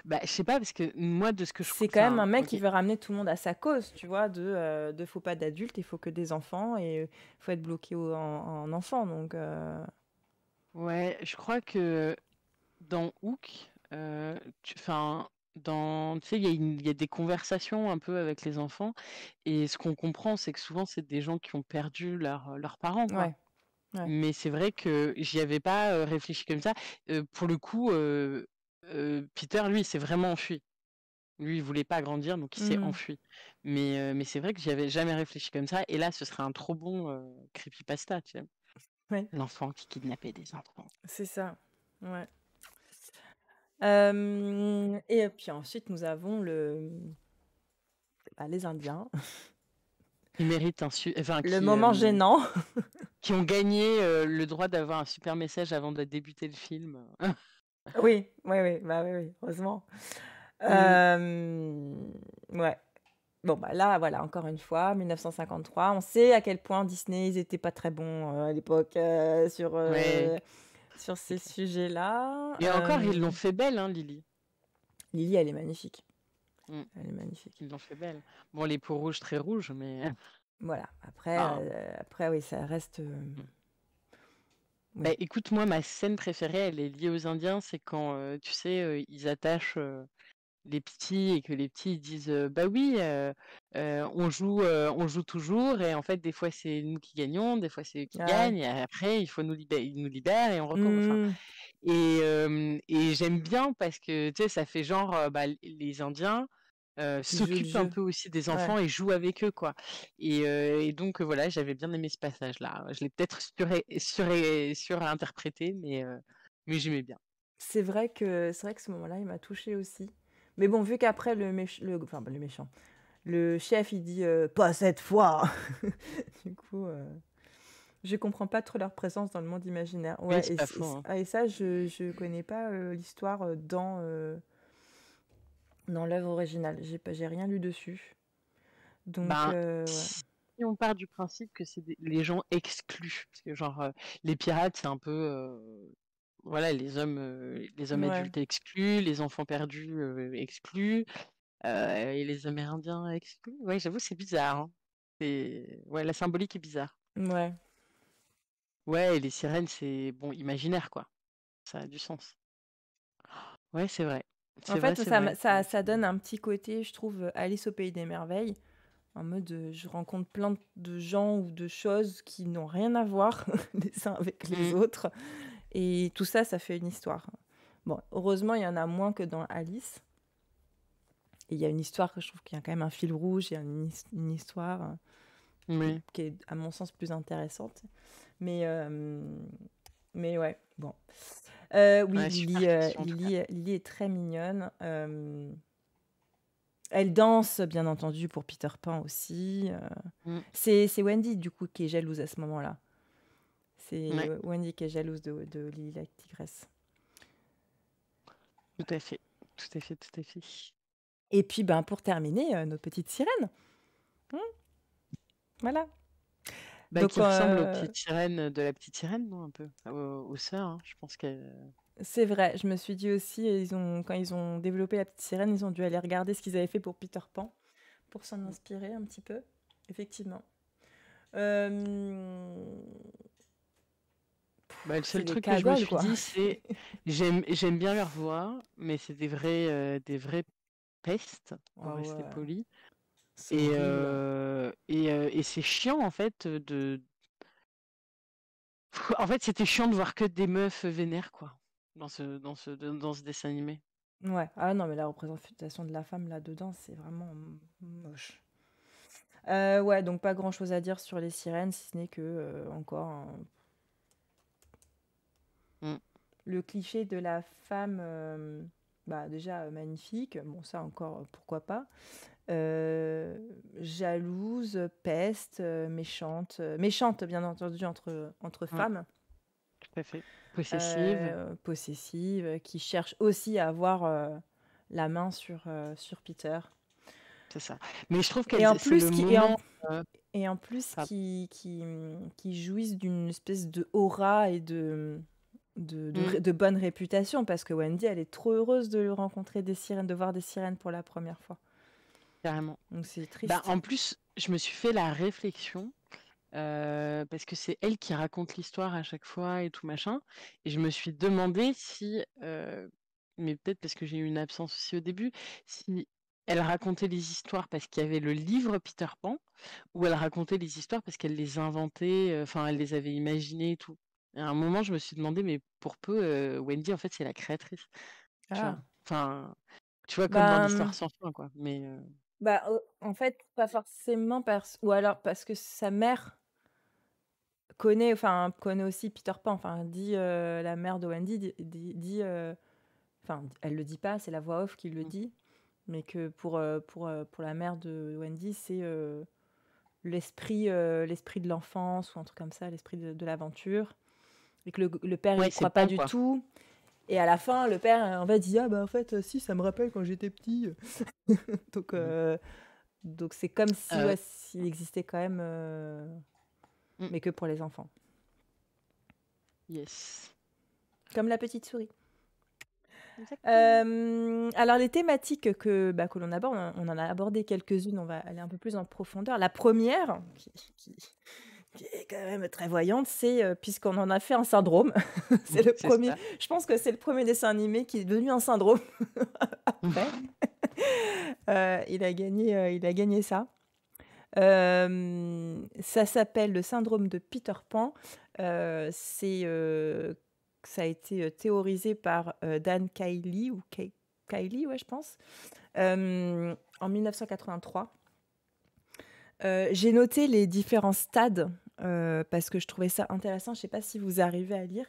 S3: Bah, je sais pas, parce que moi, de ce que je C'est quand même un mec qui veut ramener tout le monde à sa cause, tu vois, de, euh, de faut pas d'adultes, il faut que des enfants, et euh, faut être bloqué en, enfant, donc... Euh. Ouais, je crois que dans Hook, enfin, dans, tu sais, il
S1: y, y, a des conversations un peu avec les enfants, et ce qu'on comprend, c'est que souvent, c'est des gens qui ont perdu leurs parents, quoi. Ouais. Mais c'est vrai que j'y avais pas réfléchi comme ça. pour le coup, euh, Peter, lui, s'est vraiment enfui. Lui, il voulait pas grandir, donc il s'est mmh. enfui. Mais, euh, mais c'est vrai que j'y avais jamais réfléchi comme ça. Et là, ce serait un trop
S3: bon euh, creepypasta,
S1: L'enfant qui kidnappait des enfants.
S3: C'est ça, et puis ensuite, nous avons le... Bah, les Indiens.
S1: Ils méritent un... le moment gênant. qui ont gagné le droit d'avoir un super message avant de débuter le film
S3: oui, oui, oui, bah, oui, heureusement. Mm. Euh, ouais. Bon, bah là, voilà, encore une fois, 1953, on sait à quel point Disney, ils n'étaient pas très bons euh, à l'époque euh, sur, sur ces sujets-là. Et encore, ils l'ont fait belle, hein, Lily. Lily, elle est magnifique. Mm.
S1: Elle est magnifique. Ils l'ont fait belle. Bon, les peaux rouges, très rouges, mais... Voilà, après, ah.
S3: après oui, ça reste... Mm.
S1: Bah, écoute, moi, ma scène préférée, elle est liée aux Indiens, c'est quand, euh, tu sais, euh, ils attachent euh, les petits et que les petits disent Bah oui, on, joue, on joue toujours, et en fait, des fois, c'est nous qui gagnons, des fois, c'est eux qui gagnent, et après, il faut nous libérer, ils nous libèrent et on recommence. Mmh. et, j'aime bien parce que, tu sais, ça fait genre bah, les Indiens. Euh, s'occupe un peu aussi des enfants et joue avec eux quoi. Et, euh, donc euh, voilà, j'avais bien aimé ce passage là. Je l'ai peut-être surinterprété, sur sur mais mais j'aimais bien.
S3: C'est vrai que c'est vrai que ce moment-là, il m'a touché aussi. Mais bon, vu qu'après le, le, enfin, le méchant, le chef, il dit pas cette fois. du coup, je comprends pas trop leur présence dans le monde imaginaire. Ouais, hein. et, ça, je ne connais pas l'histoire dans dans l'œuvre originale. J'ai pas, j'ai rien lu dessus. Donc. Ben, euh, si on part du principe que c'est
S1: les gens exclus, parce que genre euh, les pirates, c'est un peu euh, voilà les hommes, les hommes adultes exclus, les enfants perdus exclus, et les Amérindiens exclus. Ouais, j'avoue, c'est bizarre. Hein. ouais, la symbolique est bizarre. Ouais. Ouais, et les sirènes, c'est bon imaginaire quoi. Ça a
S3: du sens. Ouais, c'est vrai. En fait, ça, donne un petit côté, je trouve, euh, Alice au Pays des Merveilles. En mode, euh, je rencontre plein de gens ou de choses qui n'ont rien à voir les uns avec les mmh. autres. Et tout ça, ça fait une histoire. Bon, heureusement, il y en a moins que dans Alice. il y a une histoire que je trouve qu'il y a quand même un fil rouge, il y a une, histoire euh, qui est, à mon sens, plus intéressante. Mais, mais ouais, bon. Euh, oui, euh, Lily, est très mignonne. Euh, elle danse, bien entendu, pour Peter Pan aussi. Mm. C'est Wendy, du coup, qui est jalouse à ce moment-là. C'est Wendy qui est jalouse de, de Lily la tigresse. Tout à fait, tout à fait, tout à fait. Et puis, ben, pour terminer, nos petites sirènes. Hein voilà. Bah, qui ressemble aux euh, petites
S1: sirènes euh, de la petite sirène, non, un peu, aux, sœurs, hein, je pense qu'elle. Euh.
S3: C'est vrai, je me suis dit aussi, ils ont, quand ils ont développé la petite sirène, ils ont dû aller regarder ce qu'ils avaient fait pour Peter Pan, pour s'en inspirer un petit peu, effectivement. Bah,
S1: le seul truc que je me suis dit, c'est j'aime, j'aime bien leur voix, mais c'est des vrais, des vrais pestes, pour oh, rester poli. Et, hein. euh, euh, et, c'est chiant en fait euh, de.
S3: En fait, c'était chiant de voir que des meufs vénères quoi
S1: dans ce dans ce dans ce dessin animé.
S3: Ouais. Ah non, mais la représentation de la femme là dedans, c'est vraiment moche. ouais, donc pas grand chose à dire sur les sirènes, si ce n'est que encore mm. le cliché de la femme. Bah, déjà magnifique, bon ça encore pourquoi pas, euh, jalouse, peste, euh, méchante, euh, méchante bien entendu entre, entre mm. femmes. Possessive. qui cherche aussi à avoir la main sur, sur Peter. C'est ça. Mais je trouve qu'elle est en plus qui, et, en, plus qui, qui, jouissent d'une espèce de aura et de de, mm. de, bonne réputation parce que Wendy elle est trop heureuse de rencontrer des sirènes, de voir des sirènes pour la première fois. Carrément. Donc c'est bah, triste. en plus, je me suis fait la réflexion.
S1: Euh, parce que c'est elle qui raconte l'histoire à chaque fois et tout machin. Et je me suis demandé si, euh, mais peut-être parce que j'ai eu une absence aussi au début, si elle racontait les histoires parce qu'il y avait le livre Peter Pan, ou elle racontait les histoires parce qu'elle les inventait, euh, enfin elle les avait imaginées et tout. Et à un moment, je me suis demandé, mais pour peu, Wendy, en fait, c'est la créatrice. Ah. Enfin, tu vois, comme bah, dans hum, l'histoire sans fin, quoi. Mais
S3: bah, en fait, pas forcément parce. Ou alors parce que sa mère connaît, enfin, connaît aussi Peter Pan. Enfin, dit la mère de Wendy, dit. dit, enfin, elle le dit pas, c'est la voix off qui le mmh. dit. Mais que pour, pour, pour la mère de Wendy, c'est l'esprit l'esprit de l'enfance ou un truc comme ça, l'esprit de, l'aventure. Et que le, le père, croit pas, pas du tout. Et à la fin, le père, euh, en fait, dit Ah, bah, en fait, euh, si, ça me rappelle quand j'étais petit. donc, mm. euh, donc, c'est comme s'il il existait quand même, mm. mais que pour les enfants. Yes. Comme la petite souris. alors les thématiques que, bah, que l'on aborde, on en a abordé quelques-unes, on va aller un peu plus en profondeur. La première, qui, qui est quand même très voyante, c'est euh, puisqu'on en a fait un syndrome. c'est le premier. Je pense que c'est le premier dessin animé qui est devenu un syndrome. Après, euh, il a gagné, euh, il a gagné ça. ça s'appelle le syndrome de Peter Pan. c'est ça a été théorisé par Dan Kiley ou Kay, Kiley, je pense, en 1983. j'ai noté les différents stades euh, parce que je trouvais ça intéressant. Je ne sais pas si vous arrivez à lire.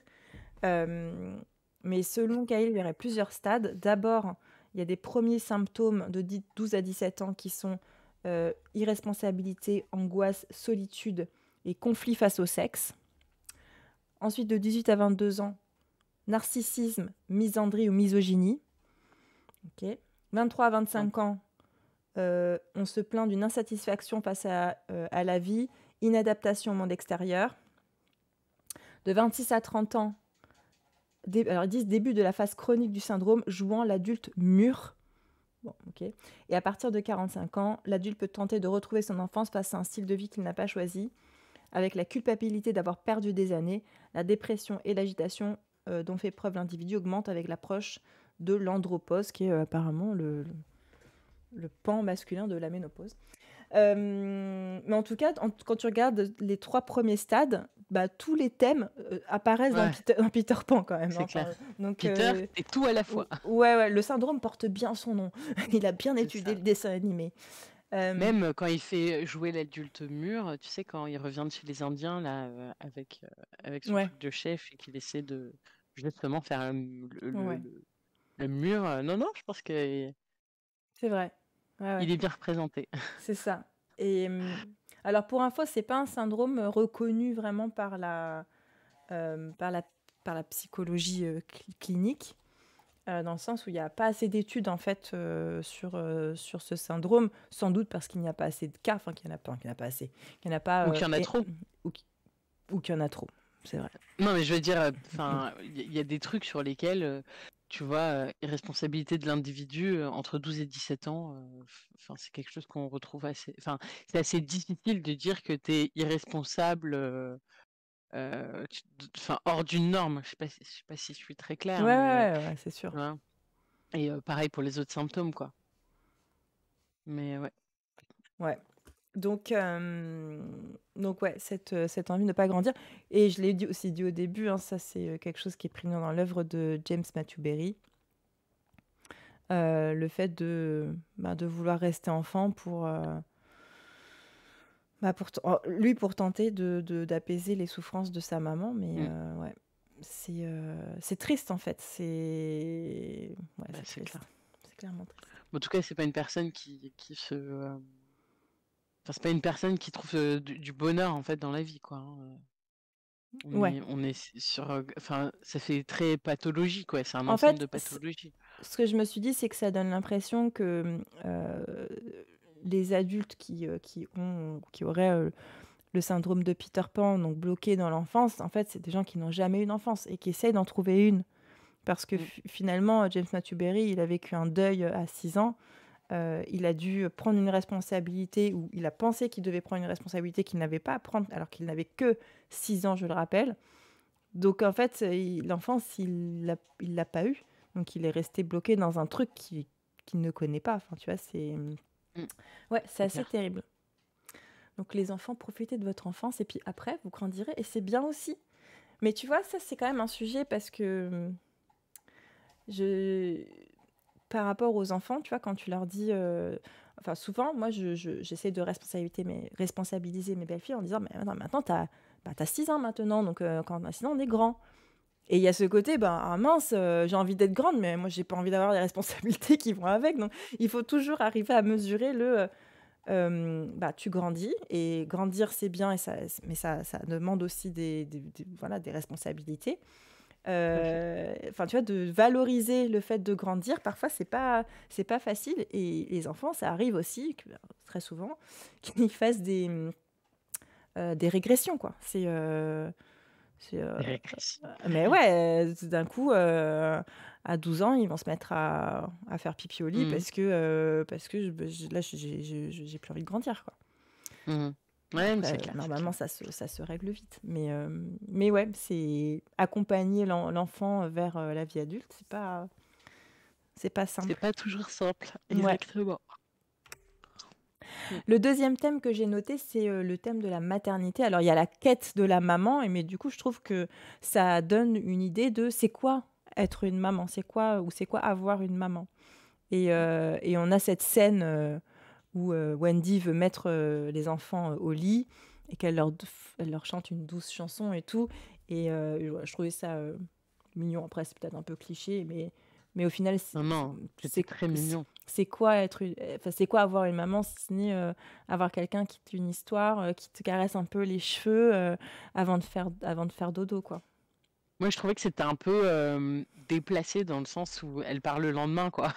S3: Euh, mais selon Kyle, il y aurait plusieurs stades. D'abord, il y a des premiers symptômes de 12 à 17 ans qui sont euh, irresponsabilité, angoisse, solitude et conflit face au sexe. Ensuite, de 18 à 22 ans, narcissisme, misandrie ou misogynie. 23 à 25 ans, on se plaint d'une insatisfaction face à la vie inadaptation au monde extérieur. De 26 à 30 ans, alors ils disent début de la phase chronique du syndrome, jouant l'adulte mûr. ok. Et à partir de 45 ans, l'adulte peut tenter de retrouver son enfance face à un style de vie qu'il n'a pas choisi, avec la culpabilité d'avoir perdu des années, la dépression et l'agitation euh, dont fait preuve l'individu augmentent avec l'approche de l'andropause, qui est euh, apparemment le, le pan masculin de la ménopause. Euh, mais en tout cas, quand tu regardes les trois premiers stades, bah, tous les thèmes euh, apparaissent dans, Peter, Peter, Pan quand même. Hein. Donc, Peter euh, tout à la fois. Ouais, le syndrome porte bien son nom. il a bien étudié le dessin animé. Euh,
S1: même quand il fait jouer l'adulte Mur tu sais, quand il revient de chez les Indiens là, avec, avec son truc de chef et qu'il essaie de justement faire le, le mur, non, non, je pense que.
S3: C'est vrai. Il est bien
S1: représenté.
S3: C'est ça. Et euh, alors pour info, c'est pas un syndrome reconnu vraiment par la euh, par la par la psychologie euh, clinique, dans le sens où il n'y a pas assez d'études en fait sur sur ce syndrome, sans doute parce qu'il n'y a pas assez de cas, enfin qu'il n'y en a pas, qu'il n'y a pas assez, en a pas ou qu'il y en a trop, ou, qu'il y en a trop, c'est vrai.
S1: Non mais je veux dire, enfin il y a des trucs sur lesquels tu vois, euh, irresponsabilité de l'individu euh, entre 12 et 17 ans, euh, enfin, c'est quelque chose qu'on retrouve assez. Enfin, c'est assez difficile de dire que tu es irresponsable hors d'une norme. Je ne sais, pas si je suis très claire. Ouais,
S3: c'est sûr. Et pareil pour les autres symptômes, quoi. Mais ouais. Ouais. Donc, euh, donc ouais, cette, euh, cette envie de ne pas grandir. Et je l'ai aussi dit au début, hein, ça c'est euh, quelque chose qui est pris dans l'œuvre de James Matthew Berry. le fait de, bah, de vouloir rester enfant pour, bah, oh, lui pour tenter d'apaiser de, d'apaiser les souffrances de sa maman. Mais mm. ouais, c'est triste en fait. C'est ouais, bah, clairement triste.
S1: En tout cas, c'est pas une personne qui se c'est pas une personne qui trouve euh, du, bonheur en fait dans la vie, quoi. Hein, euh. On Est, sur, euh, enfin, ça fait très pathologique. quoi. C'est un en de pathologie.
S3: Ce que je me suis dit, c'est que ça donne l'impression que les adultes qui qui ont, qui auraient le syndrome de Peter Pan, donc bloqué dans l'enfance, en fait, c'est des gens qui n'ont jamais eu enfance et qui essayent d'en trouver une. Parce que mm. finalement, James Matthew Berry, il a vécu un deuil à 6 ans. Euh, il a dû prendre une responsabilité ou il a pensé qu'il devait prendre une responsabilité qu'il n'avait pas à prendre alors qu'il n'avait que 6 ans, je le rappelle. Donc en fait, l'enfance, il ne il l'a pas eu. Donc il est resté bloqué dans un truc qu'il ne connaît pas. Enfin, tu vois, c'est... Mm. Ouais, c'est assez terrible. Donc les enfants, profitez de votre enfance et puis après, vous grandirez et c'est bien aussi. Mais tu vois, ça c'est quand même un sujet parce que mm, je, par rapport aux enfants, tu vois, quand tu leur dis. Euh, enfin, souvent, moi, j'essaie de responsabiliser mes, belles-filles en disant Mais maintenant, t'as bah, as 6 ans maintenant, donc euh, quand on a ans, on est grand. Et il y a ce côté, ben, ah, mince, euh, j'ai envie d'être grande, mais moi, j'ai pas envie d'avoir des responsabilités qui vont avec. Donc, il faut toujours arriver à mesurer le. bah, tu grandis et grandir c'est bien et ça, mais ça, demande aussi des, voilà, des responsabilités euh, enfin, tu vois, de valoriser le fait de grandir, parfois, c'est pas, c'est pas facile. Et les enfants, ça arrive aussi, ben, très souvent, qu'ils fassent des, euh, des régressions, quoi. C'est. Euh, mais ouais, d'un coup, à 12 ans, ils vont se mettre à, faire pipi au lit mmh. parce que, parce que je, ben, là, j'ai plus envie de grandir.
S2: Quoi. Mmh.
S3: Euh, normalement, ça se, règle vite. Mais, euh, mais ouais, c'est accompagner l'enfant vers euh, la vie adulte, c'est pas, c'est pas simple. C'est pas toujours simple, exactement. Le deuxième thème que j'ai noté, c'est le thème de la maternité. Alors, il y a la quête de la maman, mais du coup, je trouve que ça donne une idée de c'est quoi être une maman, c'est quoi ou c'est quoi avoir une maman. Et, et on a cette scène où euh, Wendy veut mettre euh, les enfants euh, au lit et qu'elle leur, leur chante une douce chanson et tout. Et je trouvais ça mignon. Après, c'est peut-être un peu cliché, mais, mais au final, c'est, non, c'est très mignon. C'est quoi être, c'est quoi avoir une maman si ce n'est avoir quelqu'un qui te une histoire, qui te caresse un peu les cheveux avant de faire, avant de faire dodo, quoi.
S1: Moi, je trouvais que c'était un peu euh, déplacé dans le sens où elle part le lendemain, quoi.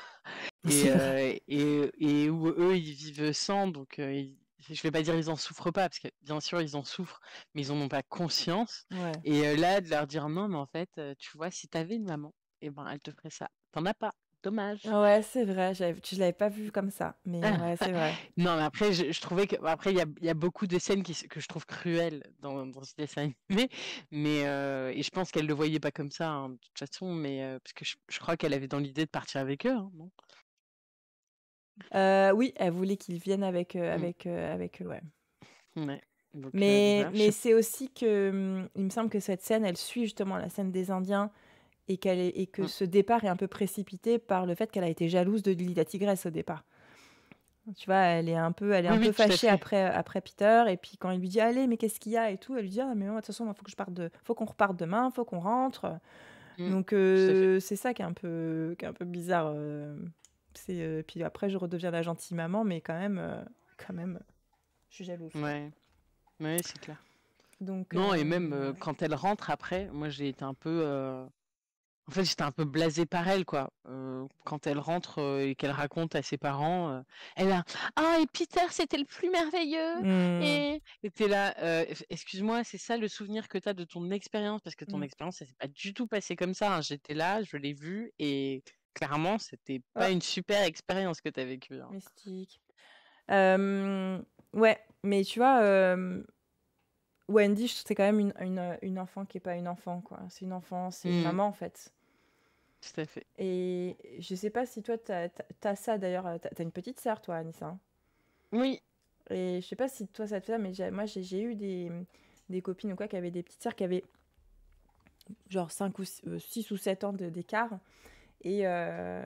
S1: Euh, et, où eux, ils vivent sans, donc je euh, ne je vais pas dire ils en souffrent pas, parce que bien sûr, ils en souffrent, mais ils en ont pas conscience. Et là, de leur dire non, mais en fait, tu vois, si tu avais une maman, et eh ben, elle te ferait ça. T'en as pas.
S3: Dommage. Ah ouais, c'est vrai. Je l'avais pas vu comme ça, mais ah. c'est vrai.
S1: non, mais après, je, trouvais que après il y, a, beaucoup de scènes que je trouve cruelles dans, ce dessin animé, mais euh, et je pense qu'elle le voyait pas comme ça hein, de toute façon, mais euh, parce que
S3: je, crois qu'elle avait dans l'idée de partir avec eux, hein, euh, Oui, elle voulait qu'ils viennent avec mmh. avec avec eux, ouais. mais mais c'est aussi que hum, il me semble que cette scène, elle suit justement la scène des Indiens et, qu'elle et que mm. ce départ est un peu précipité par le fait qu'elle a été jalouse de Lily la tigresse au départ. Tu vois, elle est un peu, elle est peu fâchée après, après Peter. Et puis quand il lui dit allez, mais qu'est-ce qu'il y a et tout, elle lui dit ah, mais de toute façon, il faut que faut qu'on reparte demain, il faut qu'on rentre. Mm. Donc euh, c'est ça qui est un peu, un peu bizarre. Euh, euh, puis après je redeviens la gentille maman, mais quand même, quand même, je suis jalouse.
S1: Ouais, c'est clair. Donc non et même quand elle rentre après, moi j'ai été un peu en fait, j'étais un peu blasé par elle, quoi. Euh, quand elle rentre euh, et qu'elle raconte à ses parents, euh, elle a ah et Peter c'était le plus merveilleux mmh. et t'es là. Excuse-moi, c'est ça le souvenir que t'as de ton expérience parce que ton mmh. expérience, ça s'est pas du tout passé comme ça. Hein. J'étais là, je l'ai
S3: vu et clairement, c'était pas oh. une super expérience que t'as vécue. Hein. Mystique. ouais, mais tu vois, Wendy, c'est quand même une, une, une, enfant qui est pas une enfant, quoi. C'est une enfant, c'est une mm. maman, en fait. Tout à fait. Et je sais pas si toi, tu as, ça d'ailleurs. Euh, tu as une petite sœur, toi, Anissa hein. Oui. Et je sais pas si toi, ça te fait mais moi, j'ai eu des, des, copines ou quoi qui avaient des petites sœurs qui avaient genre 5 ou 6 euh, ou 7 ans d'écart. Et, euh,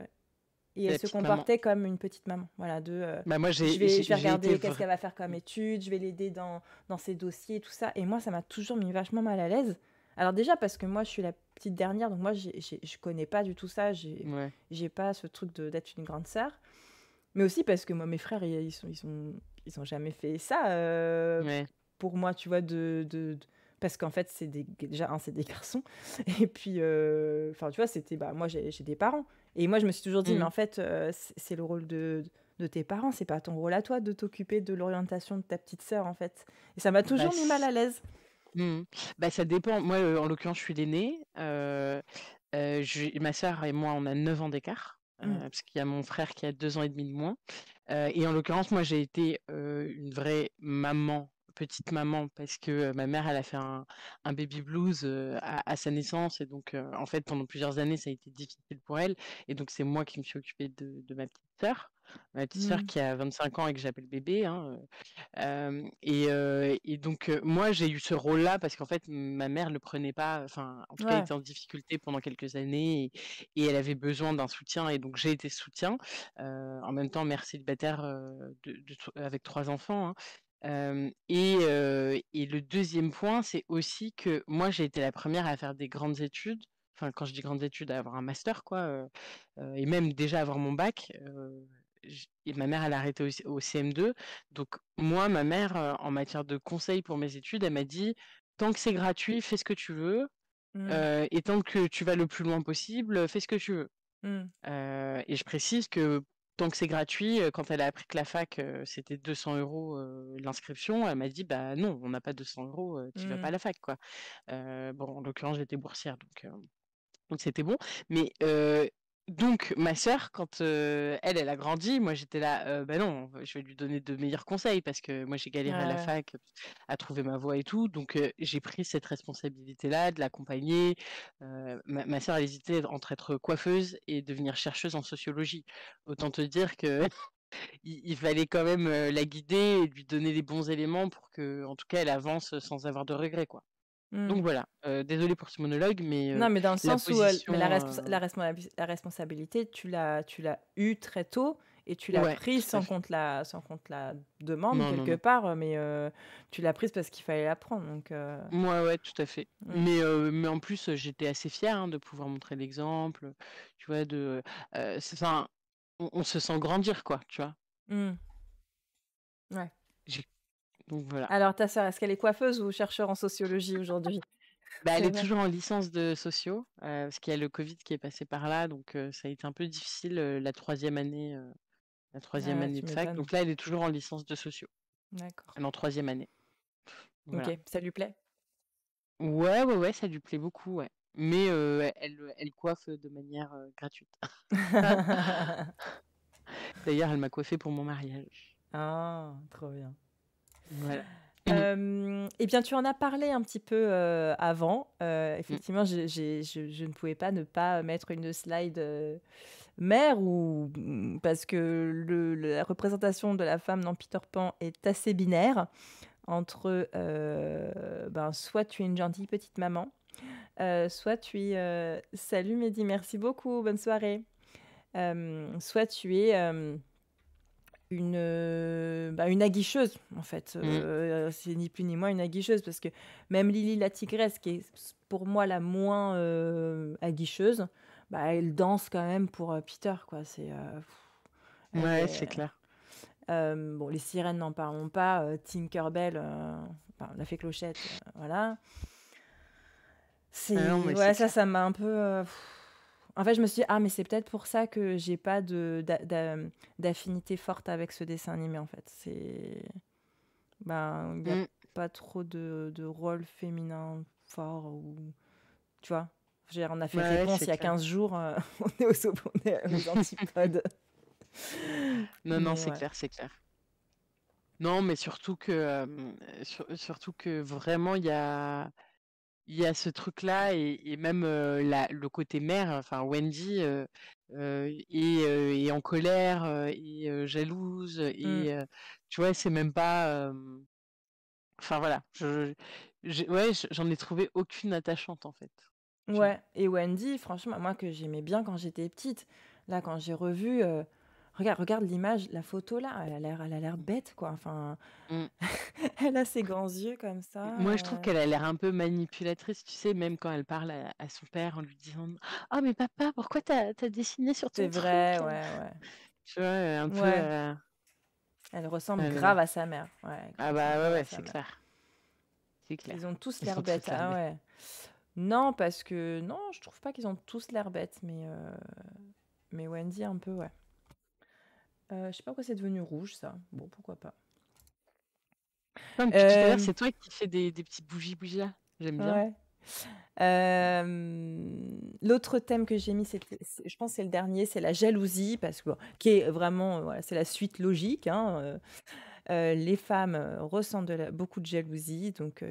S3: et elle se comportait comme une petite maman. Voilà, de, euh, bah, moi, je, vais, regarder qu'est-ce qu'elle va faire comme étude, je vais l'aider dans, dans ses dossiers, tout ça. Et moi, ça m'a toujours mis vachement mal à l'aise. Alors déjà, parce que moi, je suis la petite dernière, donc moi, j'ai, j'ai, je connais pas du tout ça. J'ai, j'ai pas ce truc de, d'être une grande sœur. Mais aussi parce que moi, mes frères, ils, sont, ils, sont, ils ont jamais fait ça euh, pour moi, tu vois, de, de, parce qu'en fait c'est des, déjà c'est des garçons et puis euh, enfin tu vois c'était bah moi j'ai, j'ai des parents et moi, je me suis toujours dit, mais mm. en fait, euh, c'est le rôle de, de tes parents, c'est pas ton rôle à toi de t'occuper de l'orientation de ta petite sœur, en fait. Et ça m'a bah, toujours mis mal à l'aise.
S1: Mm. Bah, ça dépend. Moi, euh, en l'occurrence, je suis l'aînée. Euh, ma sœur et moi, on a 9 ans d'écart. Mm. parce qu'il y a mon frère qui a deux ans et demi de moins. et en l'occurrence, moi, j'ai été une vraie maman petite maman parce que euh, ma mère elle a fait un, baby blues euh, à, sa naissance et donc euh, en fait pendant plusieurs années ça a été difficile pour elle et donc c'est moi qui me suis occupée de, ma petite sœur ma petite sœur mmh. qui a 25 ans et que j'appelle bébé. Hein, et, donc, moi, j'ai eu ce rôle-là parce qu'en fait, ma mère ne prenait pas, enfin, en tout cas, elle était en difficulté pendant quelques années et, elle avait besoin d'un soutien. Et donc, j'ai été soutien. en même temps, mère célibataire de, de, avec trois enfants. Hein, et, le deuxième point, c'est aussi que moi, j'ai été la première à faire des grandes études. Enfin, quand je dis grandes études, à avoir un master, quoi. et même déjà avoir mon bac. et ma mère, elle a arrêté au, CM2. Donc, moi, ma mère, en matière de conseil pour mes études, elle m'a dit tant que c'est gratuit, fais ce que tu veux. Mmh. et tant que tu vas le plus loin possible, fais ce que tu veux. Mmh. et je précise que que c'est gratuit. Euh, quand elle a appris que la fac euh, c'était 200 euros euh, l'inscription, elle m'a dit bah non, on n'a pas 200 euros, tu vas pas à mmh. la fac quoi. bon, en l'occurrence j'étais boursière donc donc c'était bon. Mais donc ma sœur, quand euh, elle, elle a grandi, moi j'étais là, ben non, je vais lui donner de meilleurs conseils parce que moi j'ai galéré à la fac à trouver ma voie et tout, donc euh, j'ai pris cette responsabilité-là de l'accompagner. ma, sœur, elle hésitait entre être coiffeuse et devenir chercheuse en sociologie. Autant te dire que il, fallait quand même la guider et lui donner les bons éléments pour que, en tout cas, elle avance sans avoir de regrets, quoi. Donc mmh. voilà, euh, désolé pour ce monologue, mais... Euh, non, mais dans le sens où euh, la, la,
S3: l'as, responsabilité, tu l'as eue très tôt et tu l'as prise sans compte la, sans compte la demande quelque part, mais tu l'as prise parce qu'il fallait la prendre. Donc, ouais,
S1: tout à fait. Mmh. Mais, mais en plus, j'étais assez fière hein, de pouvoir montrer l'exemple, tu vois, de, enfin, on, se sent grandir, quoi, tu vois.
S3: Mmh. Ouais. Alors, ta sœur, est-ce qu'elle est coiffeuse ou chercheur en sociologie aujourd'hui bah, Elle est toujours
S1: en licence de sociaux, euh, parce qu'il y a le Covid qui est passé par là, donc ça a été un peu difficile la troisième année, la troisième ah, année de fac. Donc là, elle est toujours en licence de sociaux. D'accord. Elle est en troisième année.
S3: Ok, ça lui plaît
S1: Ouais, ouais, ouais, ça lui plaît beaucoup, Mais elle, elle coiffe de manière gratuite. D'ailleurs, elle m'a coiffée pour mon mariage.
S3: Ah, trop bien. Voilà. eh bien, tu en as parlé un petit peu euh, avant. Euh, effectivement, je, ne pouvais pas ne pas mettre une slide euh, mère, ou, mm, parce que la représentation de la femme dans Peter Pan est assez binaire entre ben, soit tu es une gentille petite maman, soit tu es salut Mehdi, merci beaucoup, bonne soirée, soit tu es euh, bah, une, aguicheuse, en fait. Mm. Euh, c'est ni plus ni moins une aguicheuse, parce que même Lily la tigresse, qui est pour moi la moins euh, aguicheuse, bah, elle danse quand même pour Peter, quoi. C'est...
S1: ouais, c'est clair.
S3: bon, les sirènes, n'en parlons pas. Tinkerbell, Bell la fée clochette, voilà. C'est, ah ça, ça m'a un peu... En fait, je me suis dit, ah, mais c'est peut-être pour ça que j'ai pas d'affinité forte avec ce dessin animé, en fait. C'est. il ben, n'y a mm. pas trop de, de, rôle féminin fort ou. Tu vois On a fait réponse il y a 15 jours, euh, on est aux, on antipodes. non, non, c'est clair, c'est clair.
S1: Non, mais surtout que, euh, surtout que vraiment, il y a il y a ce truc là et, même euh, la, le côté mère enfin Wendy euh, euh, est, en colère mmh. et jalouse et tu vois c'est même pas enfin voilà j'en ai trouvé aucune attachante en fait
S3: ouais et Wendy franchement moi que j'aimais bien quand j'étais petite là quand j'ai revu Regarde, regarde l'image, la photo là, elle a l'air, elle a l'air bête quoi. Enfin, mmh. elle a ses grands yeux comme ça. Moi, je trouve euh. qu'elle
S1: a l'air un peu manipulatrice, tu sais, même quand elle parle à, son père en lui disant "Oh mais papa, pourquoi t'as,
S3: as dessiné sur ton C'est vrai, ouais, ouais. Tu vois, euh, un peu. Euh, elle ressemble grave à sa mère. ah bah ouais, ouais c'est clair. C'est clair. Ils ont tous l'air bêtes. Ah ouais. Non, parce que non, je trouve pas qu'ils ont tous l'air bêtes, mais mais Wendy un peu, ouais. Je euh, je sais pas pourquoi c'est devenu rouge, ça. Bon, pourquoi pas. Euh, c'est toi qui fais des, des bougies bougies là. J'aime bien. Euh, l'autre thème que j'ai mis, je pense c'est le dernier, c'est la jalousie, parce que qui est vraiment, c'est la suite logique. Hein, les femmes ressentent beaucoup de jalousie, donc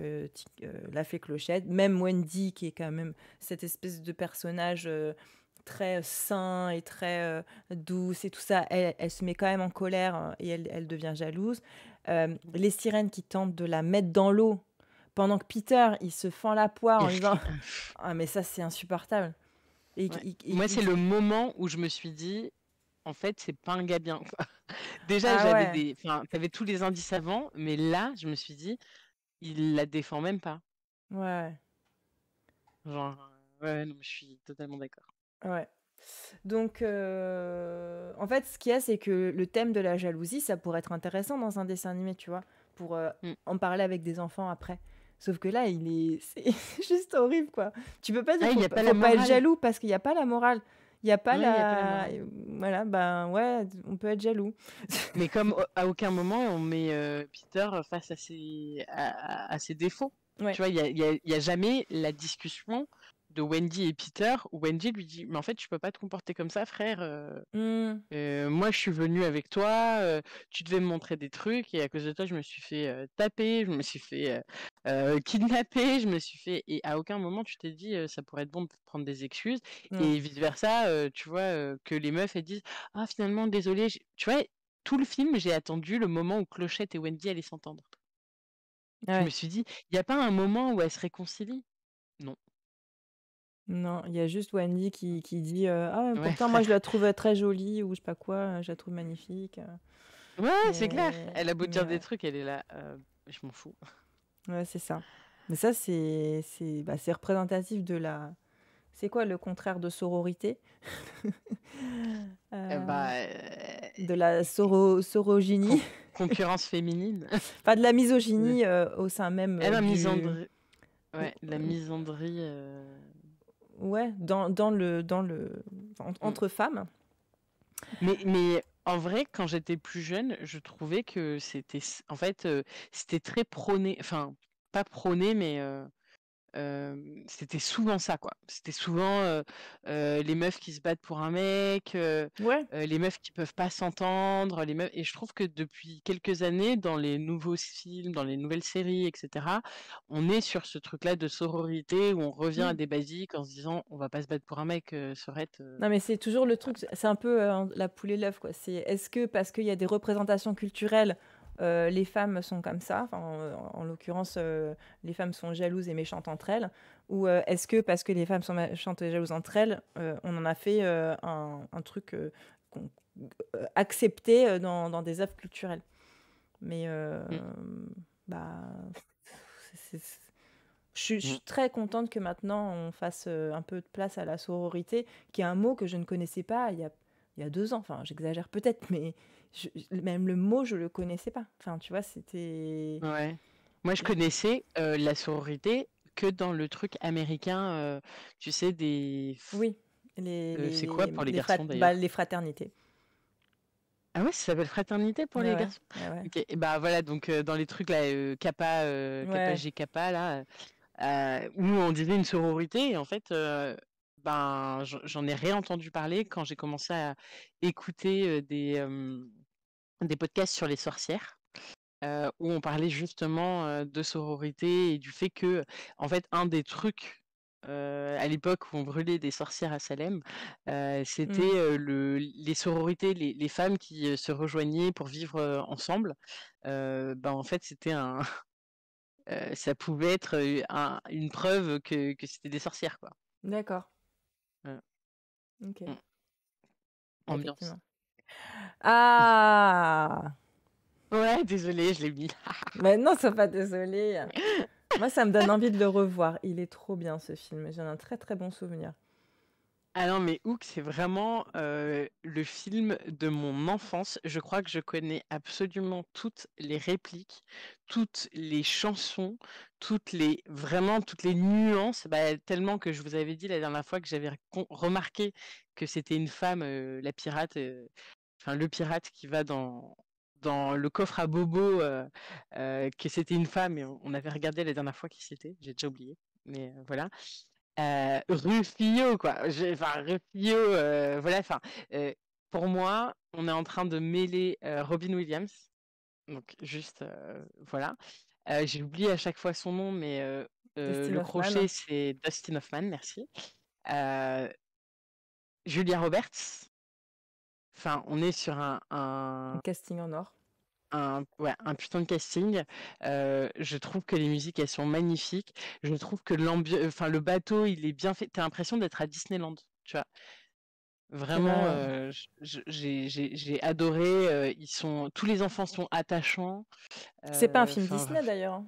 S3: la fée clochette, même Wendy qui est quand même cette espèce de personnage très sain et très euh, douce et tout ça, elle, se met quand même en colère hein, et elle, devient jalouse. Euh, les sirènes qui tentent de la mettre dans l'eau pendant que Peter, il se fend la poire en disant Ah, mais ça, c'est insupportable. Et, Moi, c'est le
S1: moment où je me suis dit En fait, c'est pas un gars bien. Déjà, ah j'avais tous les indices avant, mais là, je me suis dit Il la défend même pas. Ouais. Genre, ouais, non, je suis totalement d'accord.
S3: Ouais. Donc, euh, en fait, ce qu'il y a, c'est que le thème de la jalousie, ça pourrait être intéressant dans un dessin animé, tu vois, pour euh, mm. en parler avec des enfants après. Sauf que là, il est, c'est juste horrible, quoi. Tu peux pas dire, ah, pas, être jaloux parce qu'il n'y a pas la morale. Il n'y a, pas, la... a pas la Voilà, ben ouais, on peut être jaloux. Mais comme à aucun
S1: moment on met euh, Peter face à ses, à, ses défauts. Tu vois, il n'y a, jamais la discussion de Wendy et Peter où Wendy lui dit mais en fait tu peux pas te comporter comme ça frère euh. Mmh. Euh, moi je suis venue avec toi euh, tu devais me montrer des trucs et à cause de toi je me suis fait taper je me suis fait kidnapper je me suis fait et à aucun moment tu t'es dit ça pourrait être bon de prendre des excuses mmh. et vice versa tu vois que les meufs elles disent ah finalement désolé tu vois tout le film j'ai attendu le moment où Clochette et Wendy allaient s'entendre
S3: je me suis dit il n'y a pas un moment où elles se réconcilient non, il y a juste Wendy qui, dit euh, Ah, pourtant, moi, je la trouve euh, très jolie, ou je sais pas quoi, euh, je la trouve magnifique. Ouais, c'est clair. Elle
S1: a beau dire des trucs, elle est là. je m'en fous.
S3: ouais, c'est ça. Mais ça, c'est c'est bah, représentatif de la. C'est quoi le contraire de sororité eh bah, De la soro... concurrence féminine. Enfin, de la misogynie au sein même Et eh, la Ouais, la misandrie ouais, dans, dans le, dans le, mm. entre femmes.
S1: Mais, en vrai, quand j'étais plus jeune, je trouvais que c'était, en fait, euh, c'était très prôné, enfin, pas prôné, mais euh, c'était souvent ça, quoi. C'était souvent les meufs qui se battent pour un mec, les meufs qui peuvent pas s'entendre, les meufs. Et je trouve que depuis quelques années, dans les nouveaux films, dans les nouvelles séries, etc., on est sur ce truc-là de sororité où on revient à mmh. des basiques en se disant, on va pas se battre pour un mec, serait Non, mais
S3: c'est toujours le truc. C'est un peu la poule et l'œuf, quoi. C'est est-ce que parce qu'il y a des représentations culturelles euh, les femmes sont comme ça, en, l'occurrence, euh, les femmes sont jalouses et méchantes entre elles, ou euh, est-ce que parce que les femmes sont méchantes et jalouses entre elles, on en a fait un, truc accepté dans, des œuvres culturelles Mais mm. bah, Je, suis mm. très contente que maintenant on fasse un peu de place à la sororité, qui est un mot que je ne connaissais pas il y a, il y a deux ans. Enfin, j'exagère peut-être, mais même le mot, je le connaissais pas. Enfin, tu vois, c'était.
S1: Ouais. Moi, je connaissais euh, la sororité que dans le truc américain, euh, tu sais, des. Oui.
S3: Euh, c'est quoi pour les, garçons d'ailleurs bah, Les fraternités. Ah ouais, ça s'appelle fraternité pour les garçons.
S1: Et bah voilà, donc dans les trucs là, kappa, kappa, G, kappa, là, où on disait une sororité, en fait, ben, j'en ai réentendu parler quand j'ai commencé à écouter des des podcasts sur les sorcières. Euh, où on parlait justement euh, de sororité et du fait que, en fait, un des trucs euh, à l'époque où on brûlait des sorcières à Salem, c'était mmh. les sororités, les, femmes qui se rejoignaient pour vivre ensemble. ben, en fait, c'était un. ça pouvait être une preuve que, c'était des sorcières, quoi.
S3: D'accord. Ok. Mmh. Ambiance. Ah Ouais, désolé, je l'ai mis. Mais non, ça pas désolé. Moi, ça me donne envie de le revoir. Il est trop bien ce film. j'en ai un très très bon souvenir. Ah non, mais Hook, c'est
S1: vraiment euh, le film de mon enfance. Je crois que je connais absolument toutes les répliques, toutes les chansons, toutes les vraiment toutes les nuances. Bah, tellement que je vous avais dit la dernière fois que j'avais remarqué que c'était une femme, euh, la pirate, euh, enfin le pirate qui va dans dans le coffre à Bobo, que c'était une femme. Et on avait regardé la dernière fois qui c'était. J'ai déjà oublié, mais voilà euh, Ruffio, quoi. Enfin, euh, voilà, enfin, euh, pour moi, on est en train de mêler euh, Robin Williams. Donc, juste, voilà. J'ai oublié à chaque fois son nom, mais le crochet, c'est Dustin Hoffman, merci. Julia Roberts. Enfin, on est sur un... un
S3: casting en or
S1: un, ouais, un putain de casting. Euh, je trouve que les musiques, elles sont magnifiques. Je trouve que enfin, le bateau, il est bien fait. T'as l'impression d'être à Disneyland, tu vois. Vraiment, euh, j'ai adoré. Euh, ils sont, tous les enfants sont attachants. C'est pas un film Disney d'ailleurs. Hein.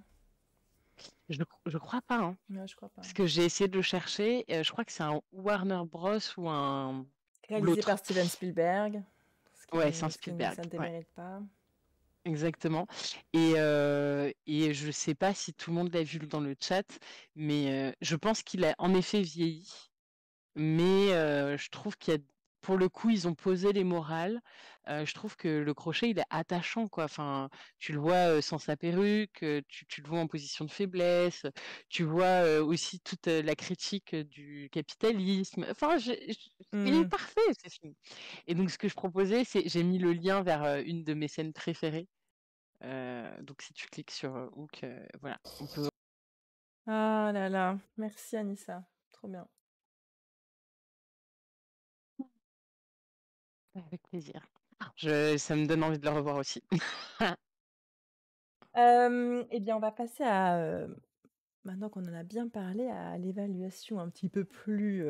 S1: Je,
S3: je, crois pas, hein. je Parce que j'ai
S1: essayé de le chercher. je crois que c'est un Warner Bros ou un.
S3: Réalisé par Steven Spielberg. ouais, c'est un Spielberg. Ça ne pas.
S1: Exactement. Et, euh, et je sais pas si tout le monde l'a vu dans le chat, mais euh, je pense qu'il a en effet vieilli. Mais euh, je trouve qu'il y a, pour le coup, ils ont posé les morales. Euh, je trouve que le crochet, il est attachant, quoi. Enfin, tu le vois sans sa perruque, tu, le vois en position de faiblesse, tu vois aussi toute la critique du capitalisme. Enfin, il est mmh. parfait, Et donc, ce que je proposais, c'est j'ai mis le lien vers une de mes scènes préférées. Euh, donc si tu cliques sur euh, Hook, euh, voilà,
S3: Ah là là, merci Anissa, trop bien. Avec plaisir.
S1: Je, ça me donne envie de le revoir aussi.
S3: eh bien, on va passer à, maintenant qu'on en a bien parlé, à l'évaluation un petit peu plus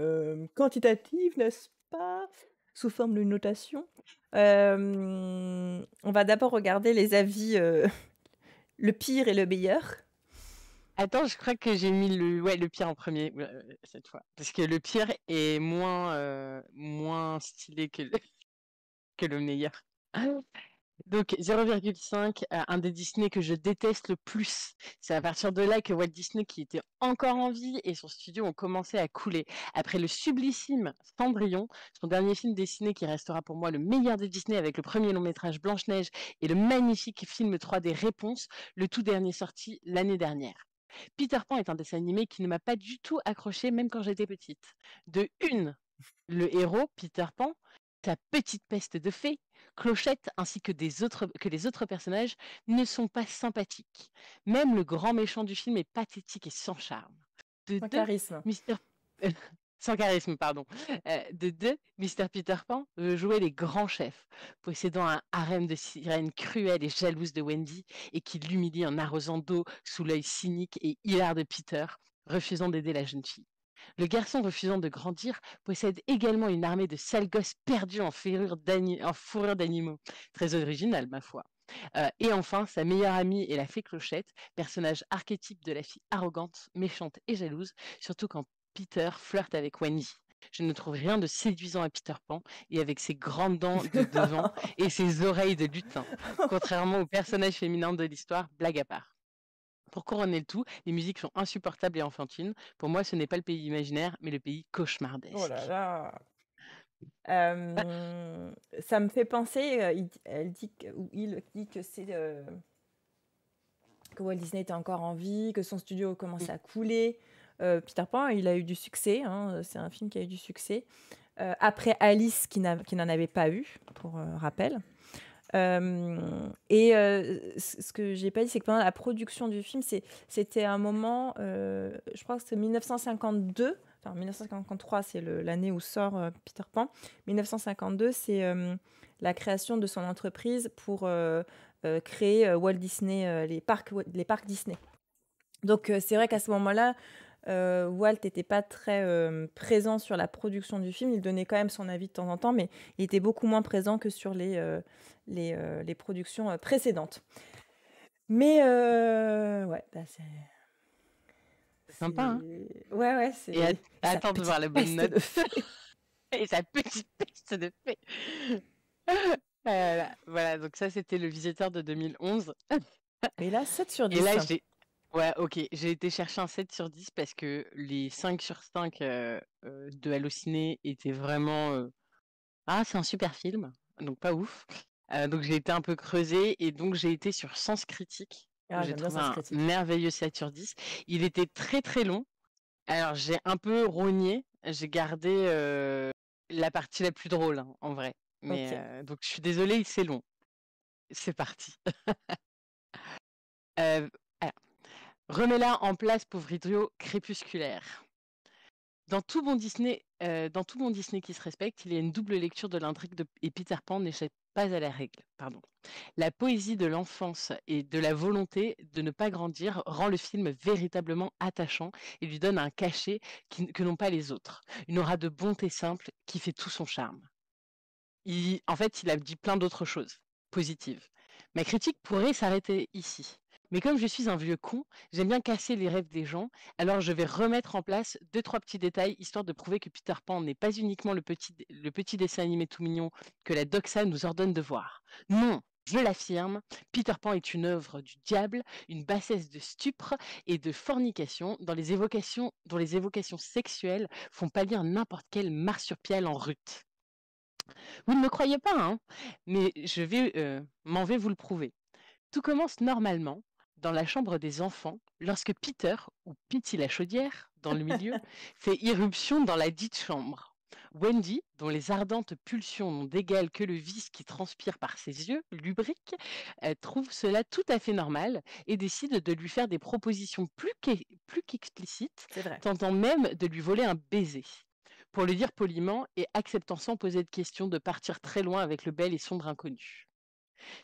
S3: quantitative, n'est-ce pas sous forme de notation. on va d'abord regarder les avis, euh, le pire et le meilleur. Attends, je crois que j'ai mis
S1: le, ouais, le pire en premier euh, cette fois. Parce que le pire est moins, euh, moins stylé que que le meilleur. Ah donc 0,5, euh, un des Disney que je déteste le plus. C'est à partir de là que Walt Disney, qui était encore en vie, et son studio ont commencé à couler. Après le sublissime Cendrillon, son dernier film dessiné qui restera pour moi le meilleur des Disney avec le premier long métrage Blanche-Neige et le magnifique film 3D Réponse, le tout dernier sorti l'année dernière. Peter Pan est un dessin animé qui ne m'a pas du tout accroché même quand j'étais petite. De une, le héros, Peter Pan, sa petite peste de fée, Clochette ainsi que, des autres, que les autres personnages ne sont pas sympathiques. Même le grand méchant du film est pathétique et sans charme. De sans charisme. Mister... sans charisme, pardon. Euh, de deux, Mr. Peter Pan veut jouer les grands chefs, possédant un harem de sirènes cruelle et jalouse de Wendy et qui l'humilie en arrosant d'eau sous l'œil cynique et hilar de Peter, refusant d'aider la jeune fille. Le garçon refusant de grandir possède également une armée de sales gosses perdus en fourrure d'animaux. Très original, ma foi. Euh, et enfin, sa meilleure amie est la fée Clochette, personnage archétype de la fille arrogante, méchante et jalouse, surtout quand Peter flirte avec Wendy. Je ne trouve rien de séduisant à Peter Pan et avec ses grandes dents de devant et ses oreilles de lutin, contrairement au personnage féminin de l'histoire, blague à part. Pour couronner le tout, les musiques sont insupportables et enfantines. Pour moi, ce n'est pas le pays imaginaire, mais le pays cauchemardesque.
S3: Oh là là euh, ça me fait penser, euh, il, elle dit que, ou il dit que c'est euh, que Walt Disney était encore en vie, que son studio commençait à couler. Peter Pan, il a eu du succès, hein, c'est un film qui a eu du succès. après Alice, qui, n'en avait pas eu, pour rappel. Euh, et euh, ce que j'ai pas dit, c'est que pendant la production du film, c'était un moment, euh, je crois que c'était 1952, enfin 1953, c'est l'année où sort Peter Pan. 1952, c'est la création de son entreprise pour créer Walt Disney, les parcs, les parcs Disney. Donc c'est vrai qu'à ce moment-là, euh, Walt n'était pas très euh, présent sur la production du film. Il donnait quand même son avis de temps en temps, mais il était beaucoup moins présent que sur les, euh, les, productions précédentes. Mais ouais, bah c'est. Sympa. Hein. ouais, ouais. Et attends de voir la bonne note.
S1: Et sa petite peste de fée. voilà, donc ça, c'était le visiteur de 2011. Et là, 7 sur 10. Et là, j'ai Ouais, ok. J'ai été chercher un 7 sur 10 parce que les 5 sur 5 euh, euh, de Allociné étaient vraiment. Euh, ah, c'est un super film, donc pas ouf. donc j'ai été un peu creusé et donc j'ai été sur Sens Critique. Ah, j'ai trouvé un merveilleux 7 sur 10. Il était très très long. Alors j'ai un peu rogné. J'ai gardé la partie la plus drôle hein, en vrai. donc je suis désolée, c'est long. C'est parti. Remets-la en place, pauvre idiot crépusculaire. Euh, dans tout bon Disney, qui se respecte, il y a une double lecture de l'intrigue de... et Peter Pan n'échappe pas à la règle. Pardon. La poésie de l'enfance et de la volonté de ne pas grandir rend le film véritablement attachant et lui donne un cachet que n'ont pas les autres. Une aura de bonté simple qui fait tout son charme. en fait, il a dit plein d'autres choses positives. Ma critique pourrait s'arrêter ici. Mais comme je suis un vieux con, j'aime bien casser les rêves des gens, alors je vais remettre en place deux trois petits détails histoire de prouver que Peter Pan n'est pas uniquement le petit, dessin animé tout mignon que la doxa nous ordonne de voir. Non, je l'affirme, Peter Pan est une œuvre du diable, une bassesse de stupre et de fornication dont les évocations, les évocations sexuelles font pâlir n'importe quel marsupial en rut. Vous ne me croyez pas, hein mais je vais euh, m'en vais vous le prouver. Tout commence normalement dans la chambre des enfants lorsque Peter, ou Pity la chaudière, dans le milieu, fait irruption dans la dite chambre. Wendy, dont les ardentes pulsions n'ont d'égal que le vice qui transpire par ses yeux, lubrique, euh, trouve cela tout à fait normal et décide de lui faire des propositions plus qu'explicites, tentant même de lui voler un baiser. Pour le dire poliment et acceptant sans poser de questions de partir très loin avec le bel et sombre inconnu.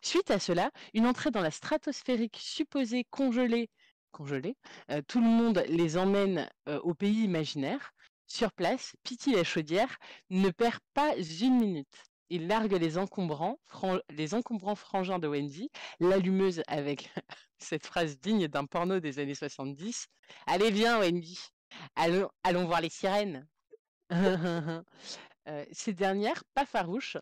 S1: Suite à cela, une entrée dans la stratosphérique supposée congelée, congelée euh, tout le monde les emmène euh, au pays imaginaire. Sur place, Pity la chaudière ne perd pas une minute. Il largue les encombrants, les encombrants frangins de Wendy, l'allumeuse avec cette phrase digne d'un porno des années 70. Allez, viens, Wendy, allons, allons voir les sirènes. Euh, ces dernières, pas farouches,